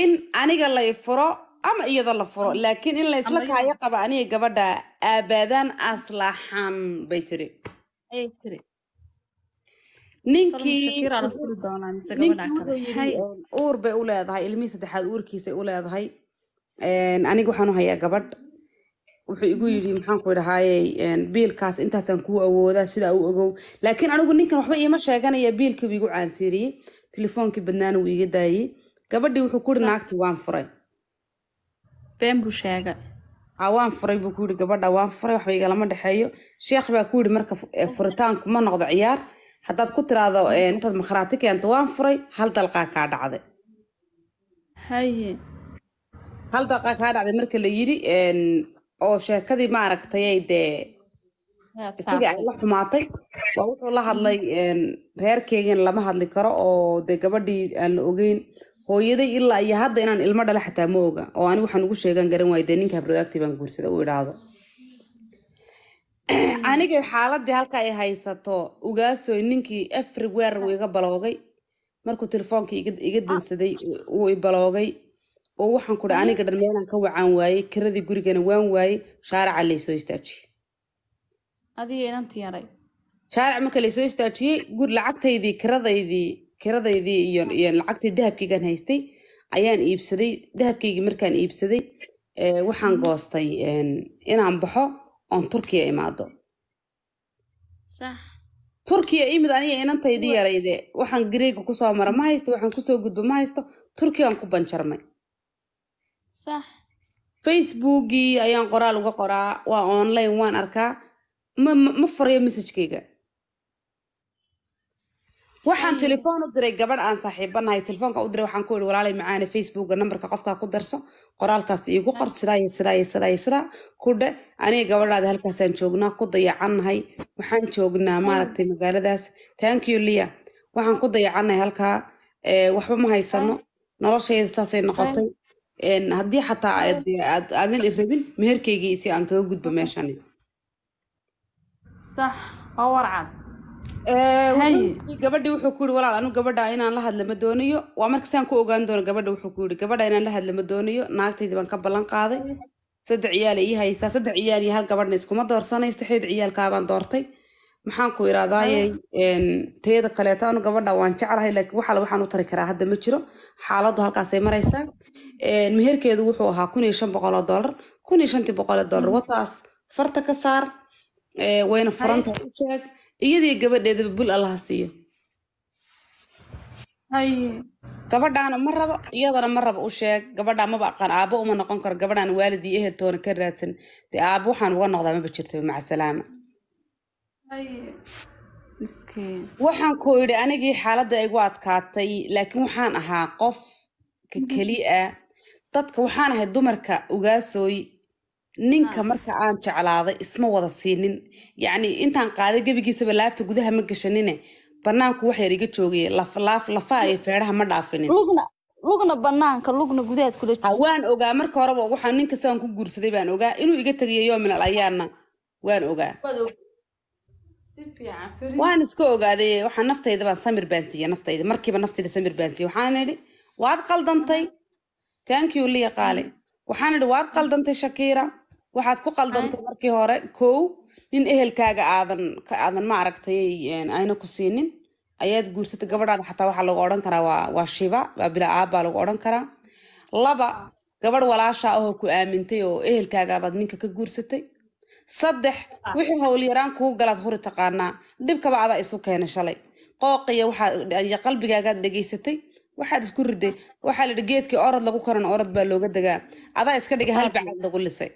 in aniga lay furo ama iyada la furo laakiin in la isla kaayo qaba aniga gabadha aabaadan aslaxan bay tiri ninkii uur bay u leedahay ilmihii saddexaad uurkiisay u leedahay aniga waxaan u hayaa gabadh wuxuu igu yidhi maxaanku idhahaayey biilkaas intaasaan kuu awoodaa sidaa u ogow laakiin anigu ninkan waxba iima sheeganaya biilkiibu igu caansiiriyey telefoonkii badnaana wuu iga daayey gabadhii wuxuu kuhi naagti waan furay been buu sheegay waan furay buu kuyidhi gabadha waan furay waxba igalama dhexeeyo sheekh baa ku yihi marka eh, furitaanku ma noqdo ciyaar haddaad ku tiraahdo eh, intaad makhraati keento waan furay hal dalqaa kaa dhacday haye hal dalqaa kaa dhacday marka la yidhi eh, oo sheekadii maaragtay ay dee isaga ay la xumaatay waa wuxuu la hadlay reerkeygan lama hadli karo oo dee gabadhii aan la ogeyn hooyaday ilaa iyo hadda inaan ilmo dhala xataa ma oga oo ani waxaan ugu sheegaan garan waayo dee ninka habrodagtii baan guursada u idhaahdo anigay xaaladii halka ay haysato ugaasoy ninkii everywhere uu iga baloogay markuu telefoonkai iga dansaday ah. wuu ibaloogay oo waxaan kudhi aniga dhan meelaan ka wacaan waayey kiradii gurigana waan waayey shaaraca laysoo istaajiye adiyo inanti yaray shaaric marka laysoo istaajiyey gur lacagtaydii kiradaydii kiradaydii iyo iyo lacagtii dahabkaygaan haystay ayaan iibsaday dahabkaygii markaan iibsaday waxaan goostay inaan baxo oon turkiya imaado turkiya imid aniga inantaydii yarayde waxaan greega kusoo mara ma haysto waxaan kusoo gudbo ma haysto turkigaan ku banjarmay facebookii ayaan qoraal uga qoraa waa online waan arkaa ma furiyo messajkayga waxaan telefoon u diray gabadh aan saaxiibanahay telefoonka u diray waxaan ku yihi walaalay macaana facebooka nambarka qofkaa ku darso qoraalkaas iigu qor sidaa iyo sidaa sidaa iyo sidaa aniga gabadhaada halkaasaan joognaa ku dayacannahay waxaan joognaa maaragtay magaaladaas thank you waxaan ku dayacannahay halkaa eh, waxba ma haysano noloshayda saasay noqotay haddii xataa aadin i rabin meherkaygii si aan kaga gudbo meeshani sax gabadhi wuxuu ku yihi walaal anu gabadha inaan la hadla ma doonayo waa markasaan ku ogaan doono gabadha wuxuu ku yihi gabadha inaan la hadla ma doonayo naagtaydi baan ka ballan qaaday saddex ciyaal ii haystaa saddex ciyaal iyo hal gabadhna iskuma doorsanayso xeed ciyaalkaabaan doortay maxaan ku ihahdaaye tayada kaleeto anu gabadha waan jeclahay laakiin waxaale waxaan u tari karaa hadda ma jiro xaaladdu halkaasay maraysaa meherkeedu wuxuu ahaa kun iyo shan boqoloo dollar kun iyo shantii boqoloo dollar hmm. wataas farta ka saar wayna furantahay u sheeg iyadii gabadheedaba bul allaha siiyo gabadhaana ma rabo iyadana ma rabo u sheeg gabadhaa maba aqaan aabo uma noqon karo gabadhaan waalidii eheltoona ka raadsan dee aabo waxaan uga noqdaa maba jirtaba macasalaama waxaan ku idhi anigii xaaladda igu adkaatay laakiin waxaan ahaa qof ka mm-hmm. keli ah dadka waxaan ahay dumarka ugaasooy ninka marka aan jeclaaday isma wada siinin yacni intaan qaaday gebigiisaba laabta gudaha ma gashanine banaanku wax yar iga joogay laflaaf lafaha iyo feedhaha ma dhaafinin lugna banaanka lugna gudahaad kula ogaa marka horeba waxaa nin kastaan ku guursaday baan ogaa inuu iga tegayo yoominal ayaana waan ogaa waan iska ogaaday waxaa naftayda baan samir baan siiya naftayda markiiba naftayda samir baan siiya waxaan idhi waad qaldantay thank you liya qaale mm. waxaan idhi waad qaldantay shakiira waxaad ku qaldantay markii hore kow nin ehelkaaga aadan ka aadan ma aragtay ayna ku siinin ayaad guursatay gabadhaada xataa waxaa lagu odhan karaa waa waa shiba waa bilaa aabbaa lagu odhan karaa laba gabadh walaashaa ahoo ku aamintay oo ehelkaagaabaad ninka ka guursatay saddex ah. wixii howlyaraan kugu galaad huri taqaanaa dhibkaba adaa isu keenay shalay qooqiya waxaa qalbigaagaad dhegaysatay waxaad isku riday waxaa la geedkii orod lagu karan orod baa looga degaa adaa iska dhigay hal lagu lisay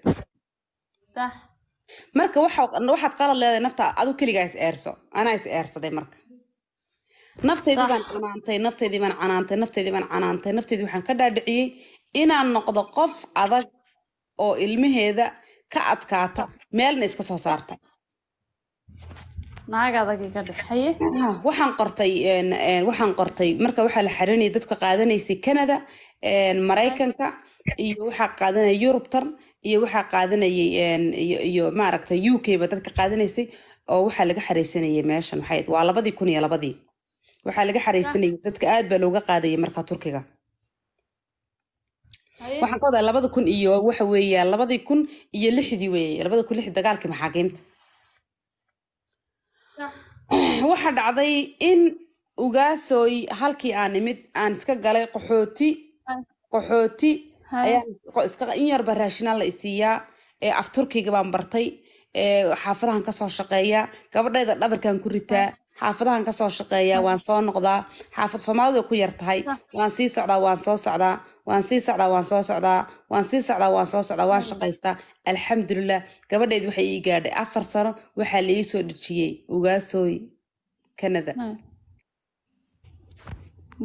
marka waxaad qalad leedahay nafta adu keligaa is eerso anaa is eersaday marka naftaydii baan canaantay naftaydii baan canaantay naftaydii baan canaantay naftaydii waxaan ka dhaadhiciyey inaan noqdo qof adag oo ilmaheeda ka adkaata meelna iska soo saarta waxaan qortay waxaan qortay marka waxaa la xarinayay dadka qaadanaysay canada maraykanka iyo waxaa qaadanaya yurubtan iyo waxaa qaadanayay iyo maaragta u k ba dadka qaadanaysay oo waxaa laga xareysanayay meeshan maxayd waa labadii kun iyo labadii waxaa laga xareysanayay dadka aad baa looga qaadayay markaa turkiga waxaan ka wadaa labada kun iyo waxa weeyaan labadii kun iyo lixdii weeye labada kun lixdii dagaalkii maxaakiimta waxaa dhacday in ugaasooy halkii aan imid aan iska galay qaxooti qaxooti in yarba raashinaa la isiiyaa afturkiga baan bartay ee xaafadahan kasoo shaqeeya gabadhayda dhabarkan ku ritaa xaafadahan kasoo shaqeeya waan soo noqdaa xaafad soomaalidu way ku yar tahay waan sii socdaa waan soo socdaa waan sii socdaa waan soo socdaa waan sii socdaa waan soo socdaa waan shaqaystaa alxamdulilah gabadheyd waxay ii gaadhay afar sano waxaa laii soo dhejiyey ugaasooy kanada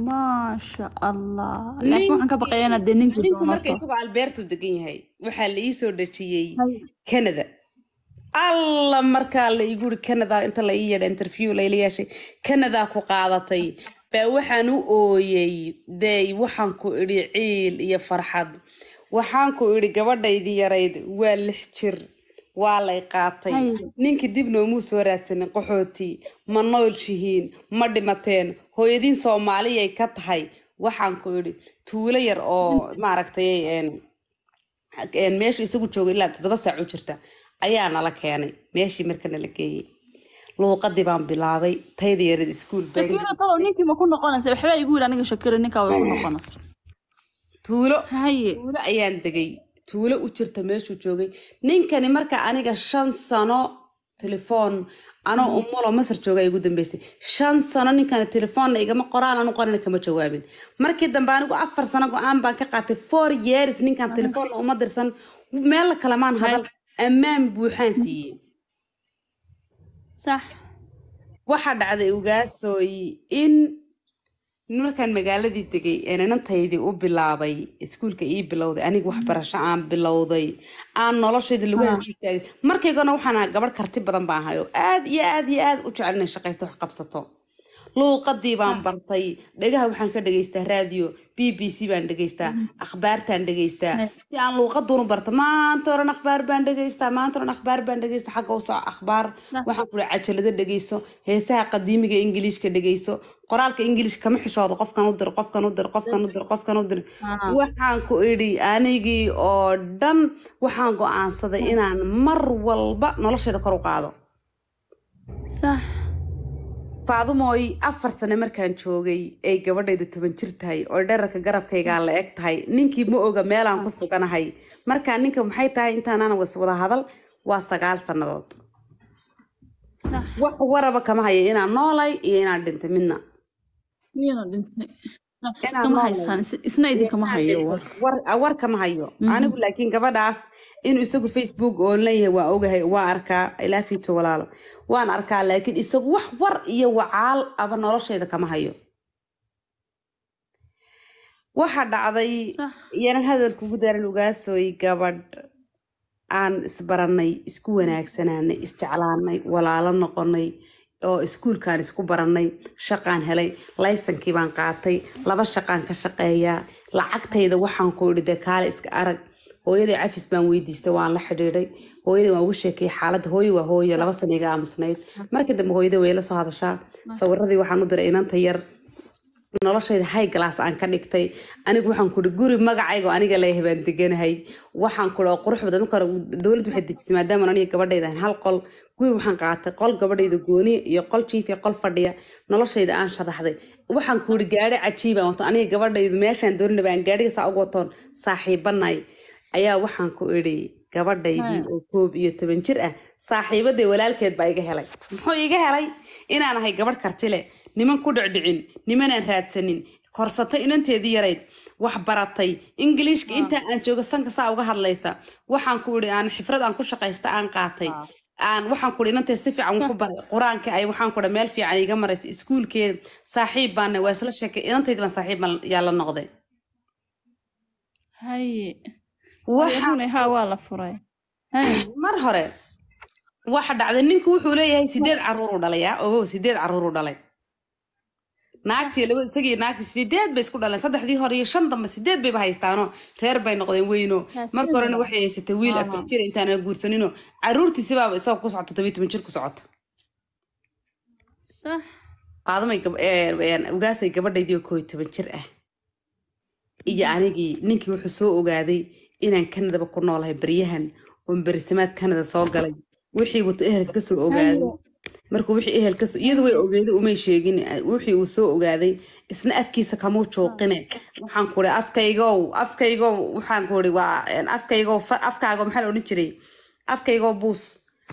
maasha allah waxaan ka baqayaa dee ninkinku marka isagu albeertu degan yahay waxaa la iisoo dhajiyey canada alla markaa la igu canada inta la ii yeedha interview layla yeeshay canada ku qaadatay baa waxaan u ooyey day waxaan ku idhi ciil iyo farxad waxaan ku idhi gabadhaydi yarayd waa lix jir waa lay qaatay ninkii dib noomuu soo raadsanin qaxooti ma noolshihiin ma dhimateen hooyadiin soomaaliyay ka tahay waxaan ku idhi tuulo yar oo maaragtay meeshu isagu joogay ilaa toddoba saaco jirta ayaa nala keenay meeshii marka nala geeyey luuqadii baan bilaabay tayda yarad iskuul tuulo tuulo ayaan degay tuulo u jirta meeshuu joogay ninkani marka aniga shan sano telefoon anoo mm-hmm. umulo masar jooga igu dambeysay shan sano ninkan telefoonna igama qoraan anu qorina kama jawaabin markii dambe anigu afar sano go-aan baan ka qaatay four years ninkan telefoonna uma dirsan meel kalamaan hadal ammaan buuxaan mm-hmm. siiyey waxaa dhacday ugaasooyi in markaan magaaladii degay ee inantaydii u bilaabay iskuulka ii bilowday aniga waxbarasho aan bilowday aan noloshaydii lagu heshiistaagay markaygana waxaan gabadh karti badan baan ahay oo aad iyo aad iyo aad u jecel inay shaqaysto wax qabsato luuqadii baan bartay dhegaha waxaan ka dhegaystaa raadiyo b b c baan dhegaystaa akhbaartaan dhegaystaa si aan luuqaduunu barta maanta oran akhbaar baan dhegaystaa maanta oran akhbaar baan dhegaysta xagga u akhbaar waxaan kula cajalado dhegayso heesaha qadiimiga ingiliishka dhegayso qoraalka english kama xishoodo qofkan u dir qofkan u dir qofkan u dir qofkan u dir waxaan ku idhi anigii oo dhan waxaan go-aansaday inaan mar walba nolosheeda kor u qaado sax faadumooy afar sane markaan joogay ay gabadhayda toban jir tahay oo dherarka garabkaygaa la eg tahay ninkii ma oga meelaan ku suganahay markaa ninka maxay tahay intaanaan wada hadal waa sagaal sannadood wax waraba kama haya inaan noolay iyo inaan dhintay midna kama ah, hayo anigu laakiin gabadhaas inuu isagu facebook oo leeyahay waa ogahay waa arkaa ilaafito walaalo waan arkaa laakiin isagu wax war iyo wacaal aba noloshayda kama hayo waxaa dhacday hadalka hadalkugu daaran ugaasooy gabadh aan isbarannay isku wanaagsanaanay isjeclaanay walaalo noqonay oo iskuulkaan isku baranay shaqaan helay laysankii baan qaatay laba shaqaan ka shaqeeyaa lacagtayda waxaan ku idhi dee kaale iska arag hooyaday cafis baan weydiistay waan la xidhiiday hooyada waan ugu sheekayay xaaladda hooyo waa hooyo laba sana aamusnayd markii dambe hooyada way la soo hadashaa sawiradii waxaan u diray inanta yar noloshayda hay galaas aan ka dhigtay anigu waxaan kuhi guri magacaygo aniga leeyahay baan deganahay waxaan kuhi oo qurux badan marka hore dowladda waxay dejisay maadaama aniga gabadhayda hal qol guy waxaan qaatay qol gabadhayda gooniya iyo qol jiif qol fadhiya noloshayda aan sharaxday waxaan kuuri gaari cajiibaan ah wato aniga gabadhaydu meeshaan doorinabaan gaariga saa ugu watoon saaxiibanay ayaa waxaan ku idhi gabadhaydii oo koob iyo toban jir ah saaxiibadee walaalkeed baa iga helay muxuu iga helay inaan ahay gabadh kartile niman ku dhicdhicin nimanaan raadsanin korsatay inanteedii yarayd wax baratay ingiliishka intaa aan joogo sanka saa uga hadlaysa waxaan ku idhi aan xifrad aan ku shaqaysta aan qaatay aan waxaan kuhi inanta si fiican ku baray qur-aanka ay waxaan kuha meel fiican iga maraysa iskuulkeeda saaxiib baana waa isla sheekay inantayd baan saaxiib yaa la noqday mar hore waxa dhacday ninku wuxuu leeyahay sideed caruuruu dhalayaa ogow sideed caruuruu dhalay naagtii laba isagii naagtii sideed bay isku dhaleen saddexdii hore iyo shan dambe sideed bayba haystaano reer bay noqdeen weyno marka horena waxay haysatay wiil afar jir intaana guursanino caruurtiisi baaba isaga ku socota tobiya toban jir ku socota faadumay ugaasay gabadhaydii oo kooy toban jir ah iyo mm-hmm. anigii ninkii wuxuu soo ogaaday inaan kanadaba ku noolahay beryahan oon berisamaad kanada soo galay wixii wata ehelad kasoo ogaaday markuu wixii ehel ehelkas iyadu way ogeeday umay sheegin wixii uu soo ogaaday isna afkiisa kamuu jooqine waxaan kuri afkaygow afkaygow waxaan kuri waa afkaygow afkaago maxaa la odhan jiray afkaygoo buus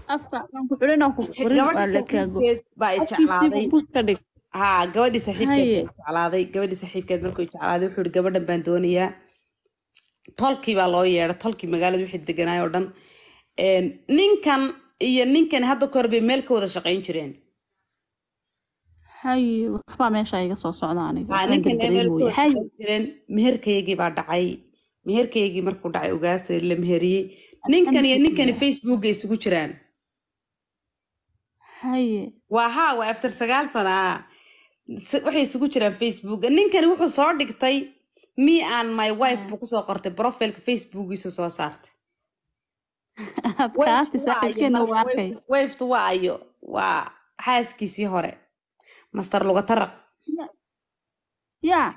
gabadhibaa jeclaaday gabadhii saaxiibkeed markuu jeclaaday wuxuu ihi gabadhan baan doonayaa tolkii baa loo yeedha tolkii magaalada wixii deganaayo oo dhan ninkan iyo ninkan hadda bay meel ka wada shaqayn jireen hay waxbaa meesha iga soo socda meherkaygii baa dhacay meherkaygii markuu dhacay ogaas la meheriyey ninkan iyo ninkani facebookga isugu jiraan haye waa haa waa after sagaal sana waxay isugu jiraan facebookga ninkani wuxuu soo dhigtay me and my wife buu kusoo qortay profileka facebookiisu soo saartay weftu waa ayo waa xaaskiisii hore master lugataraq ya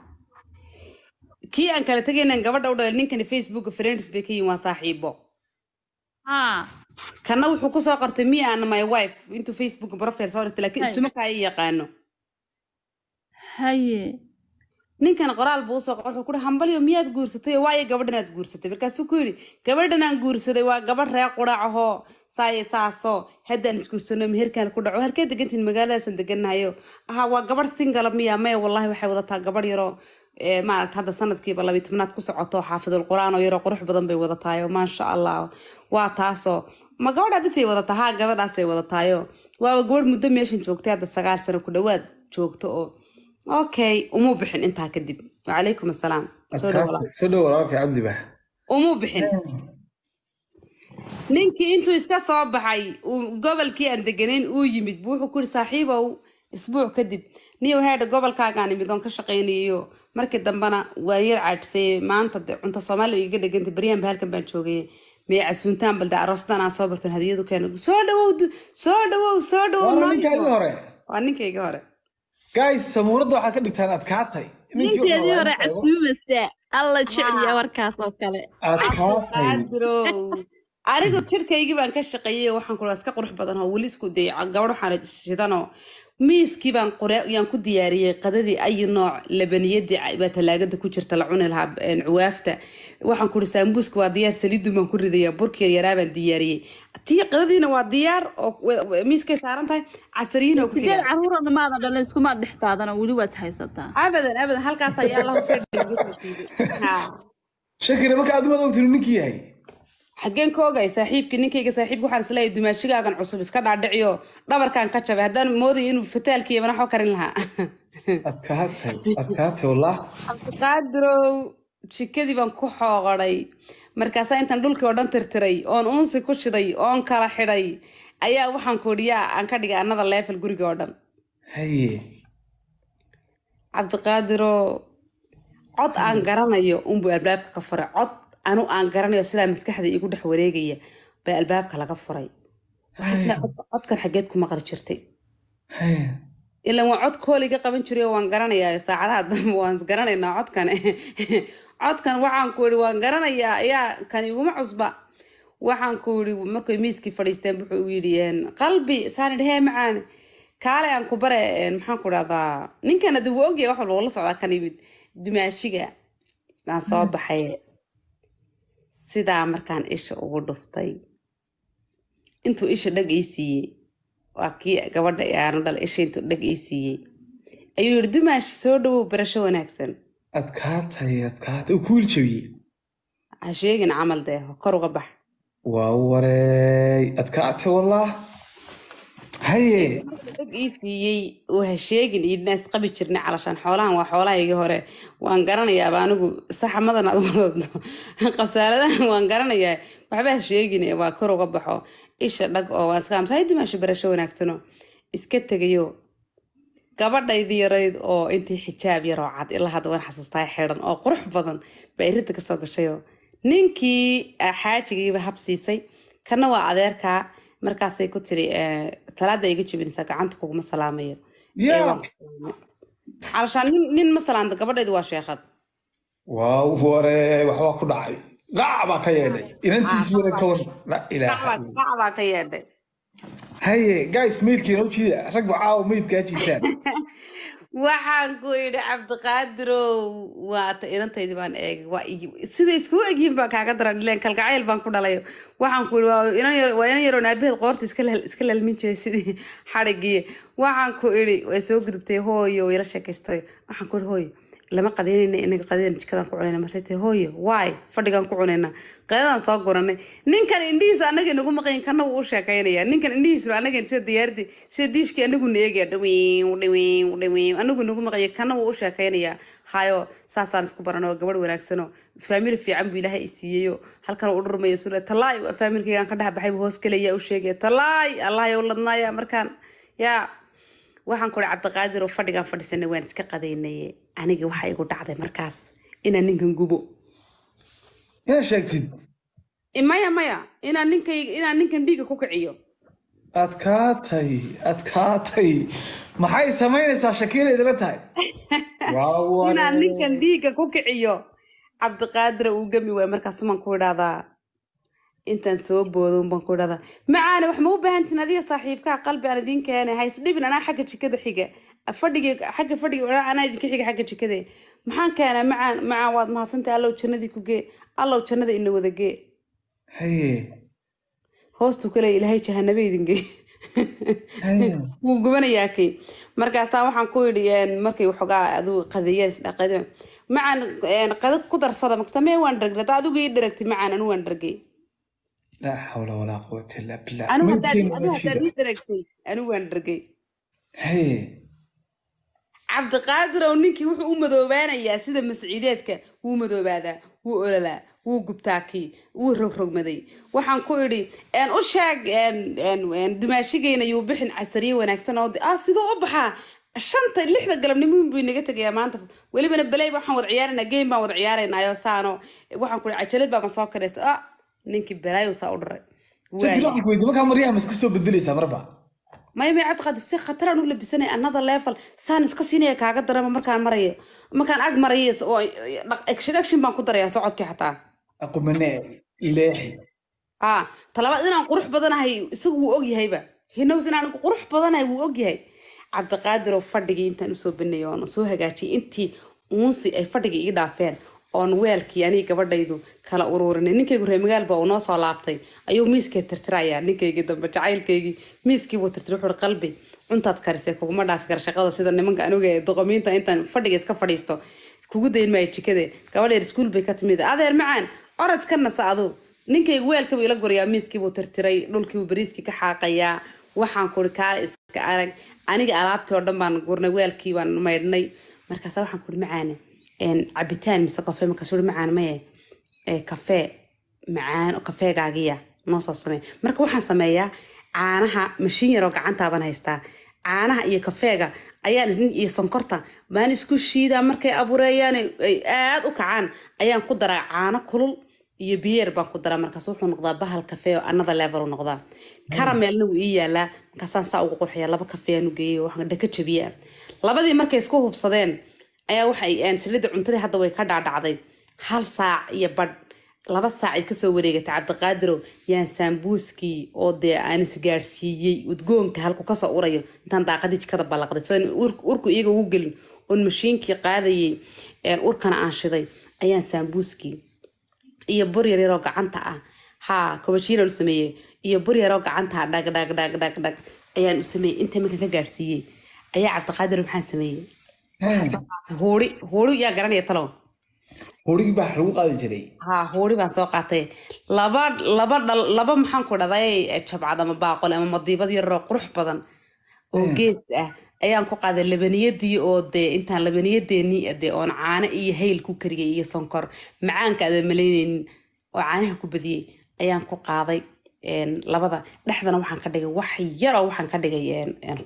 kii aan kala tegaynan gabadha u dhalay ninkani facebooka friends bay ka yihin waa saaxiibo kana wuxuu ku soo qortay me and my wife intuu facebook profile soo dhigtay laakiin isuma kaayo yaqaano haye ninkan qoraal buu usoo qor wuxuu kuri hambalyo miyaad guursatay waayo gabadhanaad guursatay markaasuu ku yidhi gabadhanaan guursaday waa gabadh ree qudhacahoo saaye saaso haddaan isguursano meherkaan ku dhaco harkee degantiin magaaladaasaan deganahayo aha waa gabadh singala miya maya wallahi waxay wadataa gabadh yaroo maaragta hadda sanadkiiba labi tobnaad ku socoto xaafidul qur-aan oo yaroo qurux badan bay wadataayo maasha allah waa taasoo ma gabadha wadataa haa gabadhaasay wadataayo waaba gabadh muddo meeshan joogtay hadda sagaal sano ku dhawaad joogto oo okay umuu bixin intaa kadib wacalaykum asalaam soo dhow walaalkay cabdibax umuu bixin ninkii intuu iska soo baxay gobolkii aan deganayn uu yimid buu wuxuu kuyidhi saaxiibow isbuuc kadib niyow heedha gobolkaagaan imid oon ka shaqaynayo markii dambena waa yar caajisayey maanta cunto soomaaliya iga dheganta baryaanba halkan baan joogay mee casuuntaan balde aroostan aan soo bartan hadiyadu keena soo dhawow soo dhawow soo dhawow waa ninkayga hore guys samuuradda waxaad ka dhigtaan adkaatay ninkeedii hore casmimasta alla jecliya warkaas oo kale anigu jirkaygii baan ka shaqeeyey waxaan kula iska qurux badanoo weli isku day gabadh waxaan shidanoo miiskii baan qoryaan ku diyaariyey qadadii ayi nooc labaniyadii baa talaagada ku jirta la cuni lahaa cuwaafta waxaan ku saambuuska waa diyaar saliidun baan ku ridayaa burkiyar yaraa baan diyaariyey tii qadadiina waa diyaar oo miiskay saaran tahay casariyiin oo maada dhalo iskumaad dhextaadana weli waad haysataa abadan abadan halkaas ayaa allahu shakira marka adumad ogtinu ninkii yahay xaggeen ka ogay saaxiibkii ninkayga saaxiibki waxaan isleeyahay dumaashigaagan cusub iska dhaadhiciyo dhabarkan ka jabay haddaan mooday inuu fataalkii manax oo karin lahaa adkaatay jikadii baan ku xooqadhay markaasaa intaan dhulkii oo dhan tirtiray oon uunsi ku shiday oon kala xidhay ayaa waxaan koodhiyaa aan ka dhigay another level gurigii oo dhan haye cabdiqaadiro cod aan garanayo unbuu albaabka ka furay cod anu aan garanayo sidaa maskaxda igu dhex wareegaya baa albaabka laga furay codkan xageed ku maqli jirtay ila waa cod kooliga qaban jiray waan garanayaa saacadaha dambe waan garanaynaa codkan codkan waxaan ku yidhi waan garanayaa ayaa kan iguma cusba waxaan ku yidhi markay miiskii fadhiisteen wuxuu u yidhi qalbi saan idhi macaane kaale aan ku bare maxaan ku dhahdaa ninkan adib waa ogyahay waxa loola socdaa kan yimid dumaashiga aan soo baxay sidaa markaan isha ugu dhuftay intuu isha dhag ii siiyey waa kii gabadha aanu dhal isha intuu dhag ii siiyey ayuu yidhi dumaash soo dhawow barasho wanaagsan adkaatay adkaatay u kuul jabiye ha sheegin camal dee kor uga bax waa wareey adkaatay wallaah haye dag ii siiyey oo ha sheegin iidna isqabi jirna calashaan xoolahan waa xoolaha igii hore waan garanayaaba anigu saxamadan aad wadadno khasaaradahan waan garanayaa waxba ha sheegine waa kor uga baxo isha dhag oo waa iska amsahay barasho wanaagsano iska tegayo gabadhaydii yarayd oo intii xijaab yaroo cad ilaa hadda waan xasuustaa xidhan oo qurux badan baa irinta kasoo gashayo ninkii ah, xaajigiiba habsiisay kana waa adeerkaa markaasay ku tiri eh, salaada iga jebinaysaa gacanta kuguma salaamayo alashaan nin ma salaamda gabadheedu waa sheekad waaw ware waxbaa ku dhacay gac baa ka yeedhay inantiis baa ka yeedhay haye guys maydkiina u rag baa caawa maydkaa jiisaan waxaan ku idhi cabdiqaadirow waata inantaydi baan eeg sida iskuu egyihiin baan kaaga daran ileen kalgacayl baan ku dhalayo waxaan ku idhi waa inan yaroon aabaheed qoorta iska lalmin jiray sidii xadhigiiye waxaan ku idhi way soo gudubtay hooyo ila sheekaystayo waxaan ku idhi hooyo lama qadeynayna inaga qadeyn jikadaan ku cunayna masay tahay hooyo waay fadhigaan ku cunayna qadadaan soo guranay ninkan indhihiisu anaga nagu maqayn kana u sheekaynayaa ninkan indhihiisu anaga sida diyaardi sida diishkii anagu na dhawiin dhawiin dhawiin anagu nagu maqayo kana u sheekaynayaa hayo saasaan isku baranoo gabadh wanaagsano faamili fiican buu ilaahay i halkan u dhurmaya sula talaay faamilkaygaan ka dhex baxay hoos galaya u sheegaya talaay allahayow ladnaaya markaan yaa waxaan ku uri cabdiqaadir oo fadhigaan fadhisanay waan iska qadaynaye anigii waxa igu dhacday markaas inaan ninkan gubo yaa sheegtid eh, maya maya inaan ninka inaan ninkan dhiiga ku kiciyo adkaatay adkaatay maxay samaynaysaa shakiila idila tahay inaan ninkan dhiiga ku kiciyo cabdiqaadir uu gami waay markaasumaan ku idhahdaa intaan soo boodo unbaan ku dhahda macaane wax ma u adiga saaxiibkaa ah? qalbi aan idiin keenay haysdhibin anaa xagga jikada xiga fadhigi xagga fadhiga anaa idinka xiga xagga jikada maxaan keenaa macaan macaan waad mahadsantay allow jannadii ku gee allow jannada ina wada gee haye hoostu kale ilaahay jahanaba idin gee wuu gubanayaa markaasaa waxaan ku yidhi markay waxoogaa aduu qadiyeen isdhaqadeen macaan qada ku darsada maksamee waan dharagay haddaa adigu ii dharagtay macaan anu waan dharagay لا حول ولا قوة إلا بالله أنا وهداري أنا وهداري درقتي أنا وين درقي هي عبد القادر ونيكي وحو أم دوبانا يا سيدة مسعيداتك أم دوبانا وقلالا وقبتاكي ورغ رغ مدي وحان كوري أن أشاق أن أن أن دماشيقين يوبحن عسري وأنا أكثر نوضي آه سيدة أبحا الشنطة اللي احنا قلنا نمون بين نجاتك يا مانتف واللي بنا بلاي بحن ورعيارنا جيم بحن ورعيارنا يا سانو وحن كوري عجلت بحن سوكر آه ninkii baraayusaa u dharaymakaamaryamaskasoo bedelaysaa marba may may si khatar u labisanay another level saan iska siinaya kaaga darama markaan marayo markaan ag marayo action baan ku darayaa socodkii xataa aqumane leexi ah talabaad inaan qurux badanahay isagu wuu ogyahayba hinows in qurux badanahay wuu ogyahay cabdiqaadir oo fadhigii intaan usoo banayay oon soo hagaajiyay intii uunsi ay fadhigii iga dhaafeen oon weelkii aniga gabadhaydu kala ururinay ninkaygu reer magaal baa uu noo soo laabtay ayuu miiskay tirtirayaa ninkaygii dambe jacaylkaygii miiskiibuu tirtiray wuxuuri qalbi cuntaad karisee kuguma dhaafi kara shaqada sida nimanka anuga ee doqomiinta intaan fadhiga iska fadhiisto kugu dayn maayo jikade gabadheer iskuul bay ka timid adeer macaan orod ka nasa adu ninkaygu weelkabuu ila gurayaa miiskiibuu tirtiray dhulkiibuu bariiskii ka xaaqayaa waxaan kuri kaa iska arag aniga alaabtii oo dhan baan gurnay weelkii baan maydhnay markaasa waxaan kuri macaane cabitaan mise qofe markaas uri macaan maye kafee macaan kafeegaagiya noosoo sameey marka waxaan sameeyaa caanaha mashiin yaroo gacantaaban haystaa caanaha iyo kafeega ayaan iyo sonkorta baan isku shiidaa markay abuureeyaan aad u kacaan ayaan ku daraa caano kulul iyo biyeer baan ku daraa markaas wuxuu noqdaa bahal kafee oo another level noqdaa karameelna wuu ii yaalaa markaasaan saa ugu qurxiya laba kafeeyaanu geeyay waxaan dhaka jabiyaa labadii markay isku hubsadeen ayaa waxay salida cuntadii hadda way ka dhaadhacday hal saac iyo badh laba saac ay kasoo wareegatay cabdiqaadirow yaan saambuuskii oo dee aan isgaadhsiiyey udgoonka halku kasoo urayo intaan daaqadii jikada ballaqday soo urku iyaga ugu gelin oon mashiinkii qaadayay urkana aan shiday ayaan saambuuskii iyo bur yaryaroo gacanta ah haa kobajiilaan u sameeyey iyo bur yaroo gacanta ah dhag dhag dhag dhag dhag ayaan u sameeyey inta markan ka gaadhsiiyey ayaa cabdiqaadir maxaan sameeyey huuri huuri yaa garanaya talow hoorigii baa lagu qaadi jiray ha hoori baan soo qaatay laba laba dhal laba maxaan ku dhaday eh, jabcad ama baaqol ama madiibad yaroo qurux badan oo eh. gees ah ayaan ku qaaday labaniyadii oo dee intaan labaniyadeennii eh, dee oon caano iyo hayl ku kariyay iyo sonkor macaanka aada malaynaynin oo caanaha ku badiyey ayaan ku qaaday labada dhexdana waxaan ka dhigay wax yaroo waxaan ka dhigay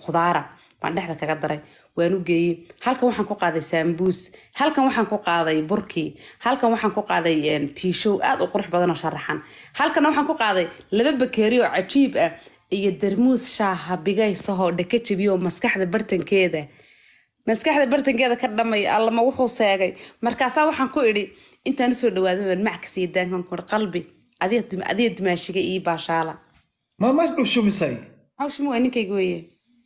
khudaara baan dhexda kaga daray waan u geeyey halkan waxaan ku qaaday saambuus halkan waxaan ku qaaday burkii halkan waxaan ku qaaday tiishow aad u qurux badanoo sharaxan halkanna waxaan ku qaaday laba bakeeri oo cajiib ah iyo darmuus shaaha bigaysahoo dhaka jebiyoo maskaxda bartankeeda maskaxda bartankeeda ka dhamay allama wuxuu seegay markaasaa waxaan ku idhi intaan usoo dhawaadaban mackasiyo daankan kur qalbi adiyo dumaashiga ii baashaala ma ma dhushumisay maxaa waa ninkayga weeye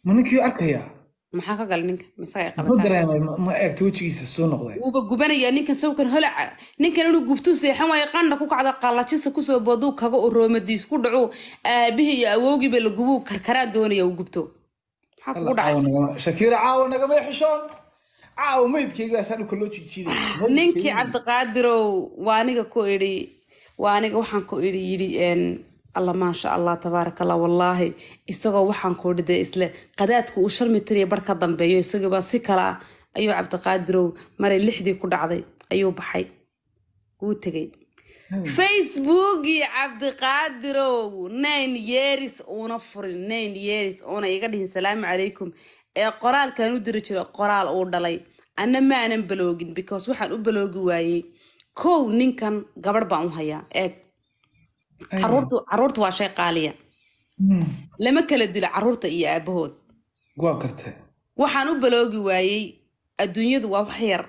ma ninkii arkaya maxaa ka gala ninka misagaaqabatwuuba gubanaya ninkan sawkan holaca ninkan inuu gubtuu seexan waayo qandha ku kacda qallajisa kusoo booduu kaga u roomadiis ku dhacuu aabihi iyo awowgiiba la gubuu karkaraan doonaya uu gubto maxaa caawa nagamay xishoon caawa meydkayga asaa dhulka loo jijiiday ninkii cabdiqaadirow waa aniga ku idhi waa aniga waxaan ku idhi yidhi alla maasha allah tabaarak allah wallaahi isagoo waxaan kuu dhiday isle qadaadku uu shan mitir barka dambeeyo isagiibaa si kale ah ayuu cabdiqaadirow maray lixdii ku dhacday ayuu baxay wuu tegey hmm. facebookii cabdiqaadirow nine years uuna furin nine years uuna iga dhihin salaamu calaykum ee qoraalkan u diri jiro qoraal uu dhalay ana maanan baloogin because waxaan u baloogi waayey kow ninkan gabadh baan u hayaa eeg caruurta waa shay qaaliya lama kala dilo caruurta iyo aabahood waa garta waxaan u baloogi waayey adduunyadu waa wax yar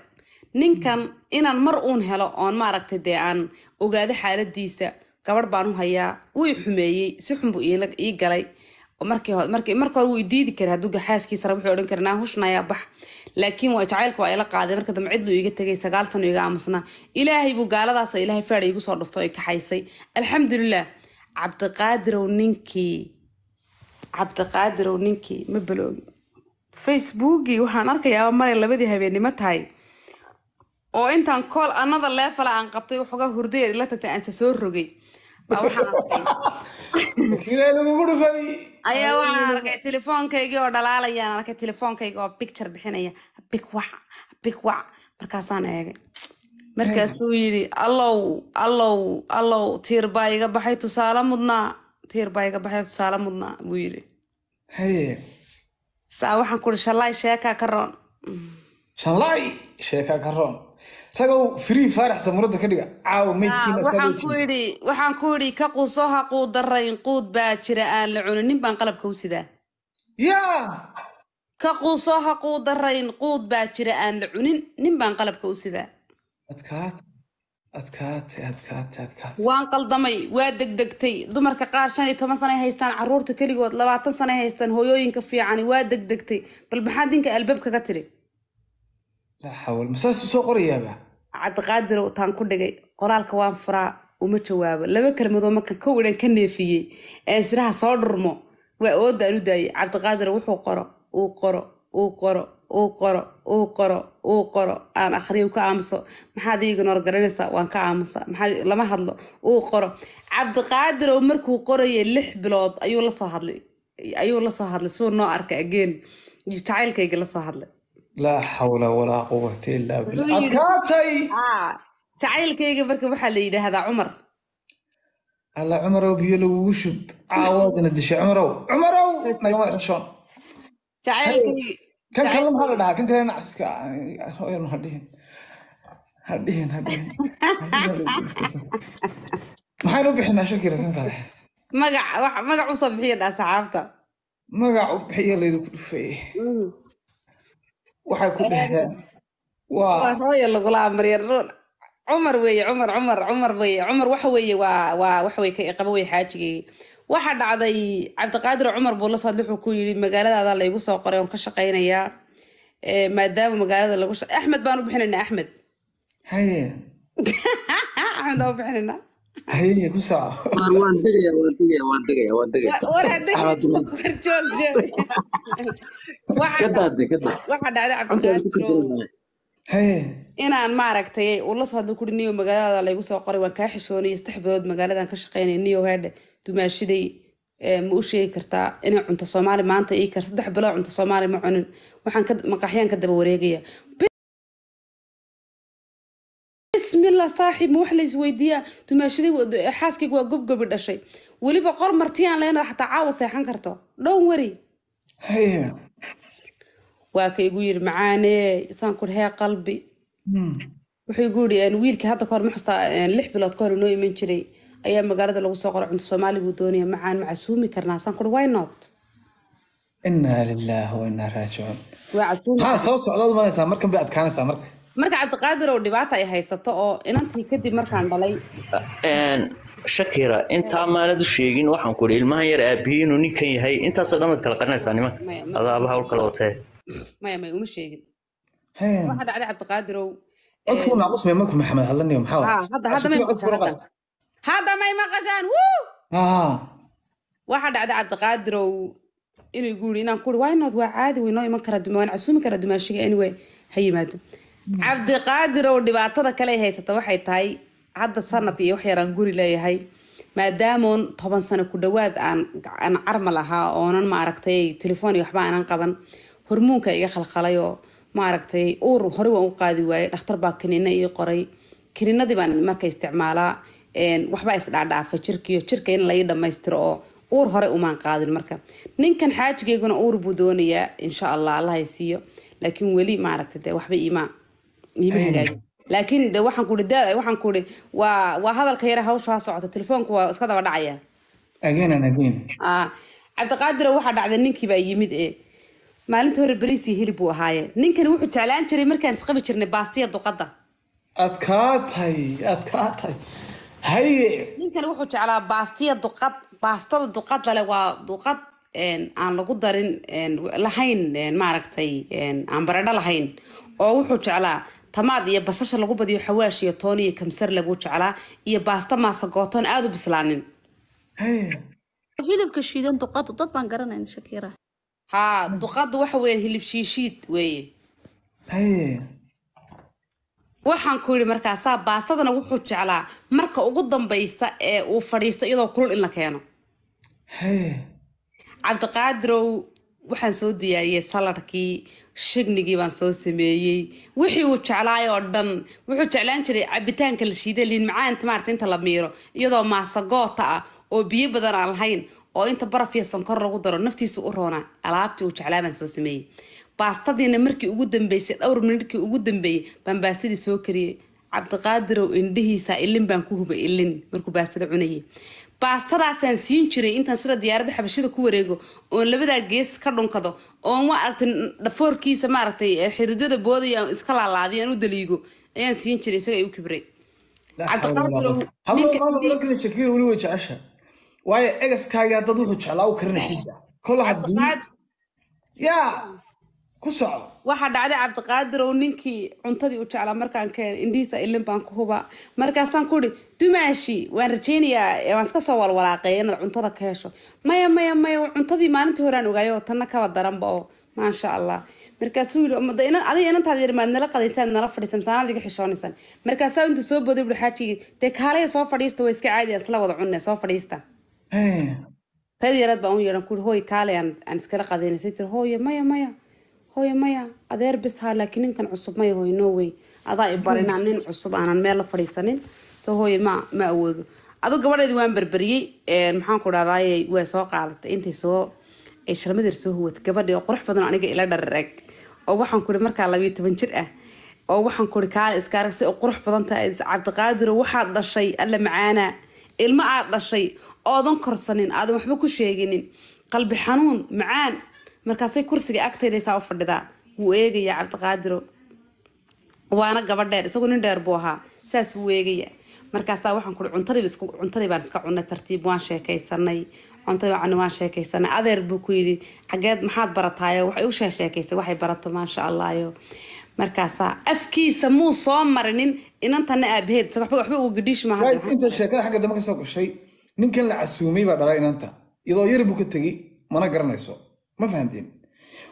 ninkan inaan mar uun helo oon maaragtay dee aan ogaado xaaladiisa gabadh baan u hayaa way xumeeyey si xunbu ii galay marmara hore way diidi kara haduu gaxaaskiisara wuxuu odhan kara naa hushnaya bax laakiin waa jacaylka waa ila qaaday marka dambe cidlu iga tegay sagaal sano iga aamusnaa ilaahay buu gaaladaasa ilaahay faadha igu soo dhufto ay kaxaysay alxamdulilah cabdiqaadirow ninkii cabdiqaadirow ninkii ma baloogi facebookii waxaan arkayaaba maray labadii habeennimo tahay oo intaan kool anada leefala aan qabtay waxoogaa hurdayer ila tagtay aanse soo rogay ayaa waxaan arkay telefoonkaygii oo dhalaalayaan arkay telefoonkayga oo bicture bixinaya bigwac bigwac markaasaan eegay markaasuu yidhi allow allow allow tiir baa iga baxay tusaale mudnaa tiir baa iga baxay tusaale mudnaa buu yidhi saa waxaan kuri shallay sheekaa ka roon shallay sheekaa ka roon tagow free faaraxsa muradda ka dhiga caawa ku yidhi ka quusoha quud darrayn quud baa jira aan la cunin nin baan qalabka u sidaa yaa ka quusoha quud darrayn quud baa jira aan la cunin nin baan qalabka u sidaa waan qaldamay waa degdegtay dumarka qaar shan iyo toban sanay haystaan caruurta keligood labaatan sanay haystaan hooyooyinka fiicani waa degdegtay bal maxaad ninka albaabka ka tiri aa masaasuu soo qorayaaba cabdiqaadir taan ku dhigay qoraalka waan furaa uma jawaabo laba kelmadoo markan kow idhan ka neefiyey aan siraha soo dhurmo waa ooda aan u daayay cabdiqaadir wuxuu qoro uu qoro uu qoro uu qoro uu qoro uu qoro aan akhriyo ka aamuso maxaad iyaga noorgaranaysaa waan ka aamusa maxaa lama hadlo uu qoro cabdiqaadir markuu qorayay lix bilood ayuu lasoo hadlay ayuu la hadlay suu noo arka ageen jacaylkayga la hadlay laa xawla walaa quwata illaa billah jacaylkayga marka waxaa la yidhaahdaa cumar alla cumarow biyo lagugu shub caawaadana dishay cumarow cumarow nagama xishoon kan kale maxaa la dhahaa kan kale nacaska hooyan hadhihin hadhihin hadhihin maxaynu bixinaa shakira kan kale magac magac usoo bixiya dhaa saxaabta magac u bixiya laydinku dhufeeye waxay ku dhahdaan waa rooyal lagulaa maryar cumar weeye cumar cumar cumar weye cumar waxa weeye waa waa waxa weye ka iqabo wey xaajigii waxaa dhacday cabdiqaadir cumar buu la sadli wuxuu ku yiri magaaladaada laygu soo qoray oon ka shaqaynayaa maadaama magaalada lagu axmed baan u bixinayna axmed haye axmed baan u bixinayna haye ku saaco waan tegaya waan tegaya waan tegaya waan tegaya war joog joog ka daade ka waxa dhacday cabdiraasiro inaan maaragtay ula soo hadla kuri niyo magaalada laygu soo qoray waan kaa xishoonay saddex bilood magaaladan ka shaqaynaya niyo hede dumaashiday ma u sheegi kartaa inay cunto soomaali maanta ii kar saddex bilood cunto soomaali ma cunin waxaan maqaxyaan ka daba wareegaya waa saaxiib ma wax la isweydiiyaa dumaashaday xaaskayga waa gobgobi dhashay weliba qor martiyaan leenada xataa caawa seexan karto dhown weri waa ka igu yiri macaanee isaan ku hee qalbi hmm. wuxuu igu yiri wiilka hadda kahor ma lix bilood ka hor inoo iman jiray ayaa magaalada lagu soo qoro cunto soomaali buu doonaya macaan ma karnaa isaan kuri why not inaa lillaah wa raajicuun waa casuumi haa soo socdood manaysaa markan bay adkaanaysaa marka marka cabdiqaadir oo dhibaata ay haysato oo inantii kadib markaan dhalay shakira intaa maanad sheegin waxaan ku ihi yar aabihii inuu ninkan yahay intaasoo dhamad kala qarinaysaa nimanka adaaba hawl kala watee maya maya uma sheegin waxa dhacday cabdiqaadirow codkuu hadda may maqashaan hadda dhacday cabdiqaadirow inuu igu inaan ku ihi waa waa caadi weynoo iman kara waan casuumi kara dumaashiga anyway ha yimaado cabdiqaadir hmm. oo dhibaatada kale haysata waxay tahay hadda sanad iyo waxyaraan guri leeyahay maadaamoon toban sano ku dhawaad aan carmal ahaa oonan maaragtay telefoon iyo waxba aanan qaban hormuunka iga khalkhalay oo maaragtay uur horey waan u qaadi waayay dhakhtar baa kiniina ii qoray kiniinadii baan marka isticmaalaa waxbaa isdhaadhaafa jirkiyo jirka in lai dhammaystiro oo uur hore umaan qaadin marka ninkan xaajigeyguna uur buu doonayaa insha allah allahay siiyo laakiin weli maaragtay de waxba imaa laakiin de waxaan kuhi da waxaan kuhi waa waa hadalka yara hawshaa socota telefoonku waa iska daba dhacaya cabdiqaadira waxaa dhacday ninkii baa yimid e maalinta hore beriisii hilib buu ahaayee ninkani wuxuu jeclaan jiray markaan isqabi jirnay baastiya duqada aad kaa haye ninkani wuxuu jeclaa baastiya duqad baastada duqad lale waa duqad aan lagu darin lahayn maaragtay aan baradho lahayn oo wuxuu jeclaa tamaad iyo basasha lagu badiyo xawaash iyo toon iyo kamsar lagu jeclaa iyo baasta maasagootoon aada u bislaanin hilibka shiidan duqadu dad baan garanayn shakiira haa duqadu waxa weya hilib shiishiid weeye waxaan ku yidhi markaasaa baastadana wuxuu jeclaa marka ugu dambaysa ee uu fadhiisto iyadoo kulul in la keeno cabdiqaadirow waxaan soo diyaariyey saladkii shignigii baan soo sameeyey wixii uu jeclaay oo dhan wuxuu jeclaan jiray cabitaanka la shiida liin macaanta maarata inta la miiro iyadoo maasagoota ah oo biyo badan aan lahayn oo inta baraf iyo sankor lagu daro naftiisa u roonaa alaabtii uu jeclaa baan soo sameeyey baastadiina markii ugu dambeysay dhowr minidhkii ugu dambeeyey baan baastadii soo kariyey cabdiqaadirow indhihiisa ilin baan ku hubay ilin markuu baastada cunayay baastadaasaan siin jiray intaan sida diyaaradda xabashida ku wareego oon labadaa gees ka dhunkado oon ma aragtay dhafoorkiisa maaragtay eh, xiridada boodaya iska laalaadiyo aan u daliigo ayaan siin jiray isaga ay u kibray cabdiqaadir weli jecesha waayo egaskaaga dad wuxuu jeclaa u karinaysa kol ya ku soco waxaa dhacday cabdiqaadir ninkii cuntadii u jeclaa markaan keen indhihiisa ilin baan ku huba markaasaan ku ihi dumaashi waan rajeynayaa waan iska soo walwalaaqeeya inaad cuntada ka hesho maya maya maya cuntadii maalintii horaan ogaayo tanna kaba daranba oo maasha allah markaasuu yii adiga inantaad yar maad nala qadaysaan nala fadhiisan misaanaad iga xishoonaysan markaasaa intuu soo booday bui xaajigii dee kaalaya soo fadhiista way iska caadiya isla wada cunne soo fadhiista eh. tayada yaraad baan u yeedhan ku hoy kaalay aan iskala qadaynaysa tir hooye maya maya hooye maya adeer bis haa laakiin ninkan cusub may hooy no wey adaa i bar inaan nin cusub aanan meel la fadhiisanin soo hooye ma ma awoodo adu gabadheedi waan berberiyey maxaan ku dhahdaayey waa soo qaadatay intay soo shalmadeer soo huwatay gabadhii oo qurux badan aniga ila dhararag oo waxaan kuhi markaa labayo toban jir ah oo waxaan kuhi kaale iska arag si oo qurux badan tahay cabdiqaadiro waxaad dhashay alla macaana ilmo aad dhashay oodan korsanin aadan waxba ku sheeginin qalbi xanuun macaan markaasay kursiga agteedaysaa u fadhidaa wuu eegayaa cabdiqaadiro waana gabadheer isagu nin dheer buu ahaa saas wuu eegaya markaasaa waxaan kuri cuntadiicuntadii baan iska cunay tartiib waan sheekaysanay cuntadii sheekaysanay adeer buu ku yidhi xageed maxaad barataayo waxay u sheesheekaysay waxay barato maasha allahayo markaasaa afkiisa muu soo marinin inantana aabaheed waxba uga dhiish maahainta sheekada xagga dambe kasoo gashay ninkan la casuumay baa dhalay inanta iyadoo yari buu ka tegey mana garanayso ma fahamtiin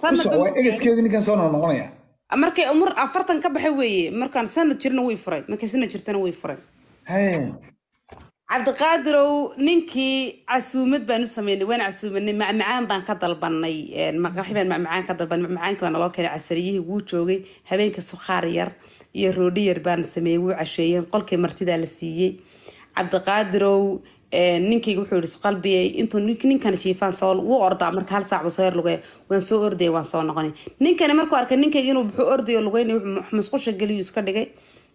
egeskeedi markay umur afartan ka baxay weeye markaan sanad jirna way furay markay sanad jirtana way furay cabdiqaadirow ninkii casuumad baanu sameynay waan casuumanay macmacaan baan ka dalbanay maqaxi baan macmacaan ka dalbanay macmacaankii baa naloo keenay casariyihii wuu joogay habeenkii sukhaar yar iyo roodhi yar baan sameeyey wuu casheeyeen qolkii martidaa la siiyey cabdiqaadirow Eh, ninkayga wuxuu yii isqalbiyey intuu ninkan shiifaan soo wuu ordaa marka hal saacba soo yar lugeya waan soo ordaya waan soo noqonay ninkani markuu arkay ninkayga inuu wuxuu ordayo lugeynay masqusha geliyu iska dhigay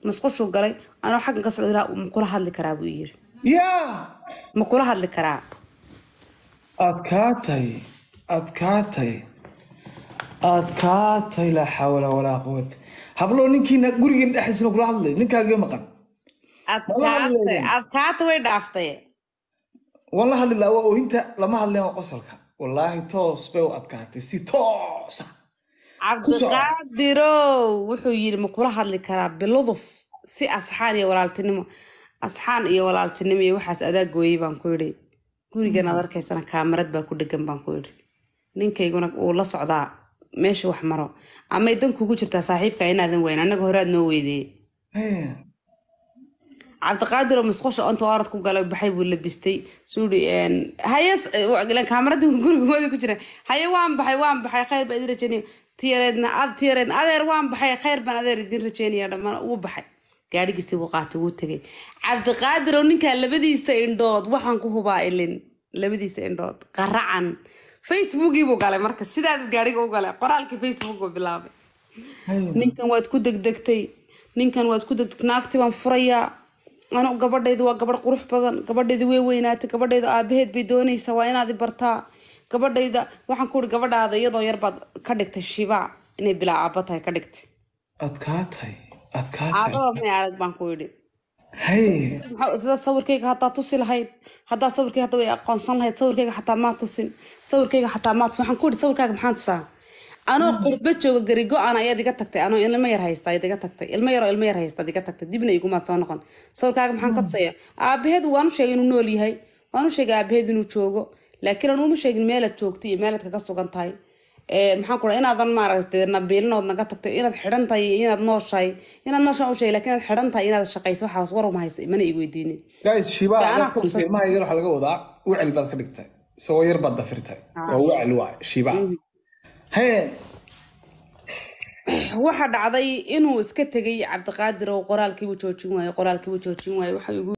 masqushuu galay anoo xaggan ka socdo ilaa makula hadli karaa buu yiri ya makula hadli karaa adkaatay adkaatay adkaatay laa xawla walaa quwata hablo ninkiina gurigiina dhexdiisa makula hadlay ninkaagio maqan adkaatay adkaata way dhaaftay waan la hadlilaa waa oohinta lama hadleen waa qosolka wallaahi toos bay u adkaatay si toosa cabdiqaadirow wuxuu yidhi ma kula hadli karaa biluduf si asxaan iyo walaaltinimo asxaan iyo walaaltinimo iyo waxaas adaa gooyey baan ku yidhi gurigan aad arkaysana kaamarad baa ku dhegan baan ku yidhi ninkayguna uu la socdaa meesha wax maro amay dan kugu jirtaa saaxiibka inaadan weyn annaga hore aad noo weydeeye cabdiqaadir oo musqusha onta waarad ku galay baxay buu labistay suuri haye kaamaradii gurigamooda ku jira haye waan baxay waan baxay khayr baa idin rajeynaya tiyareedna ad tiyareedna adeer waan baxay khayr baan adeer idin rajeynaya dhammaan wuu baxay gaadhigiisii wuu qaatay wuu tegay cabdiqaadir oo ninkaa labadiisa indhood waxaan ku hubaa ilin labadiisa indhood qaracan facebookii buu galay marka sidaad gaadhiga u galay qoraalkii facebook buu bilaabay ninkan waad ku degdegtay ninkan waad ku degdeg naagtii baan furayaa ano gabadhaydu waa gabadh qurux badan gabadhaydu way weynaatay gabadhayda aabaheed bay doonaysaa waa inaadi bartaa gabadhayda waxaan ku uri gabadhaada iyadoo yarbaad ka dhigtay shibaa inay bilaa aaba tahay ka dhigtay aabada may arag baan ku yidhi sidaad sawirkayga hataa tusi lahayd hadaa sawirkayga hadda way aqoonsan lahayd sawirkayga xataa maa tusin sawirkayga xataa maa tusin waxaan ku yidhi sawirkaaga maxaan tusaa anoo qurbo jooga garigo ayaad iga tagtay anoo ilmo yar haystaa iga tagtay ilmo yaroo ilmo yar haystaa iga tagtay dibna igumaad soo noqon sawirkaaga maxaan ka tusaya aabaheed waan sheegay inuu nool yahay waan sheegay aabaheed inuu joogo laakiin aan uma sheegin meelaad joogtay iyo meelaad kaga sugan tahay maxaan kura inaadan maaragtay nabiilinood naga tagtay inaad xidhan iyo inaad nooshahay inaad nooshaan u sheegay lakin inaad xidhan inaad shaqaysa waxaas waruma haysa mana ig weydiinin guys yar waxa laga wadaa wacil baad ka dhigtay isagoo yar baad dafirtay ah. waa wacil waa shibaa mm-hmm waxa dhacday inuu iska tegay cabdiqaadir oo qoraalkiibu joojin waayo qoraalkiibu joojin waayo waxa ugu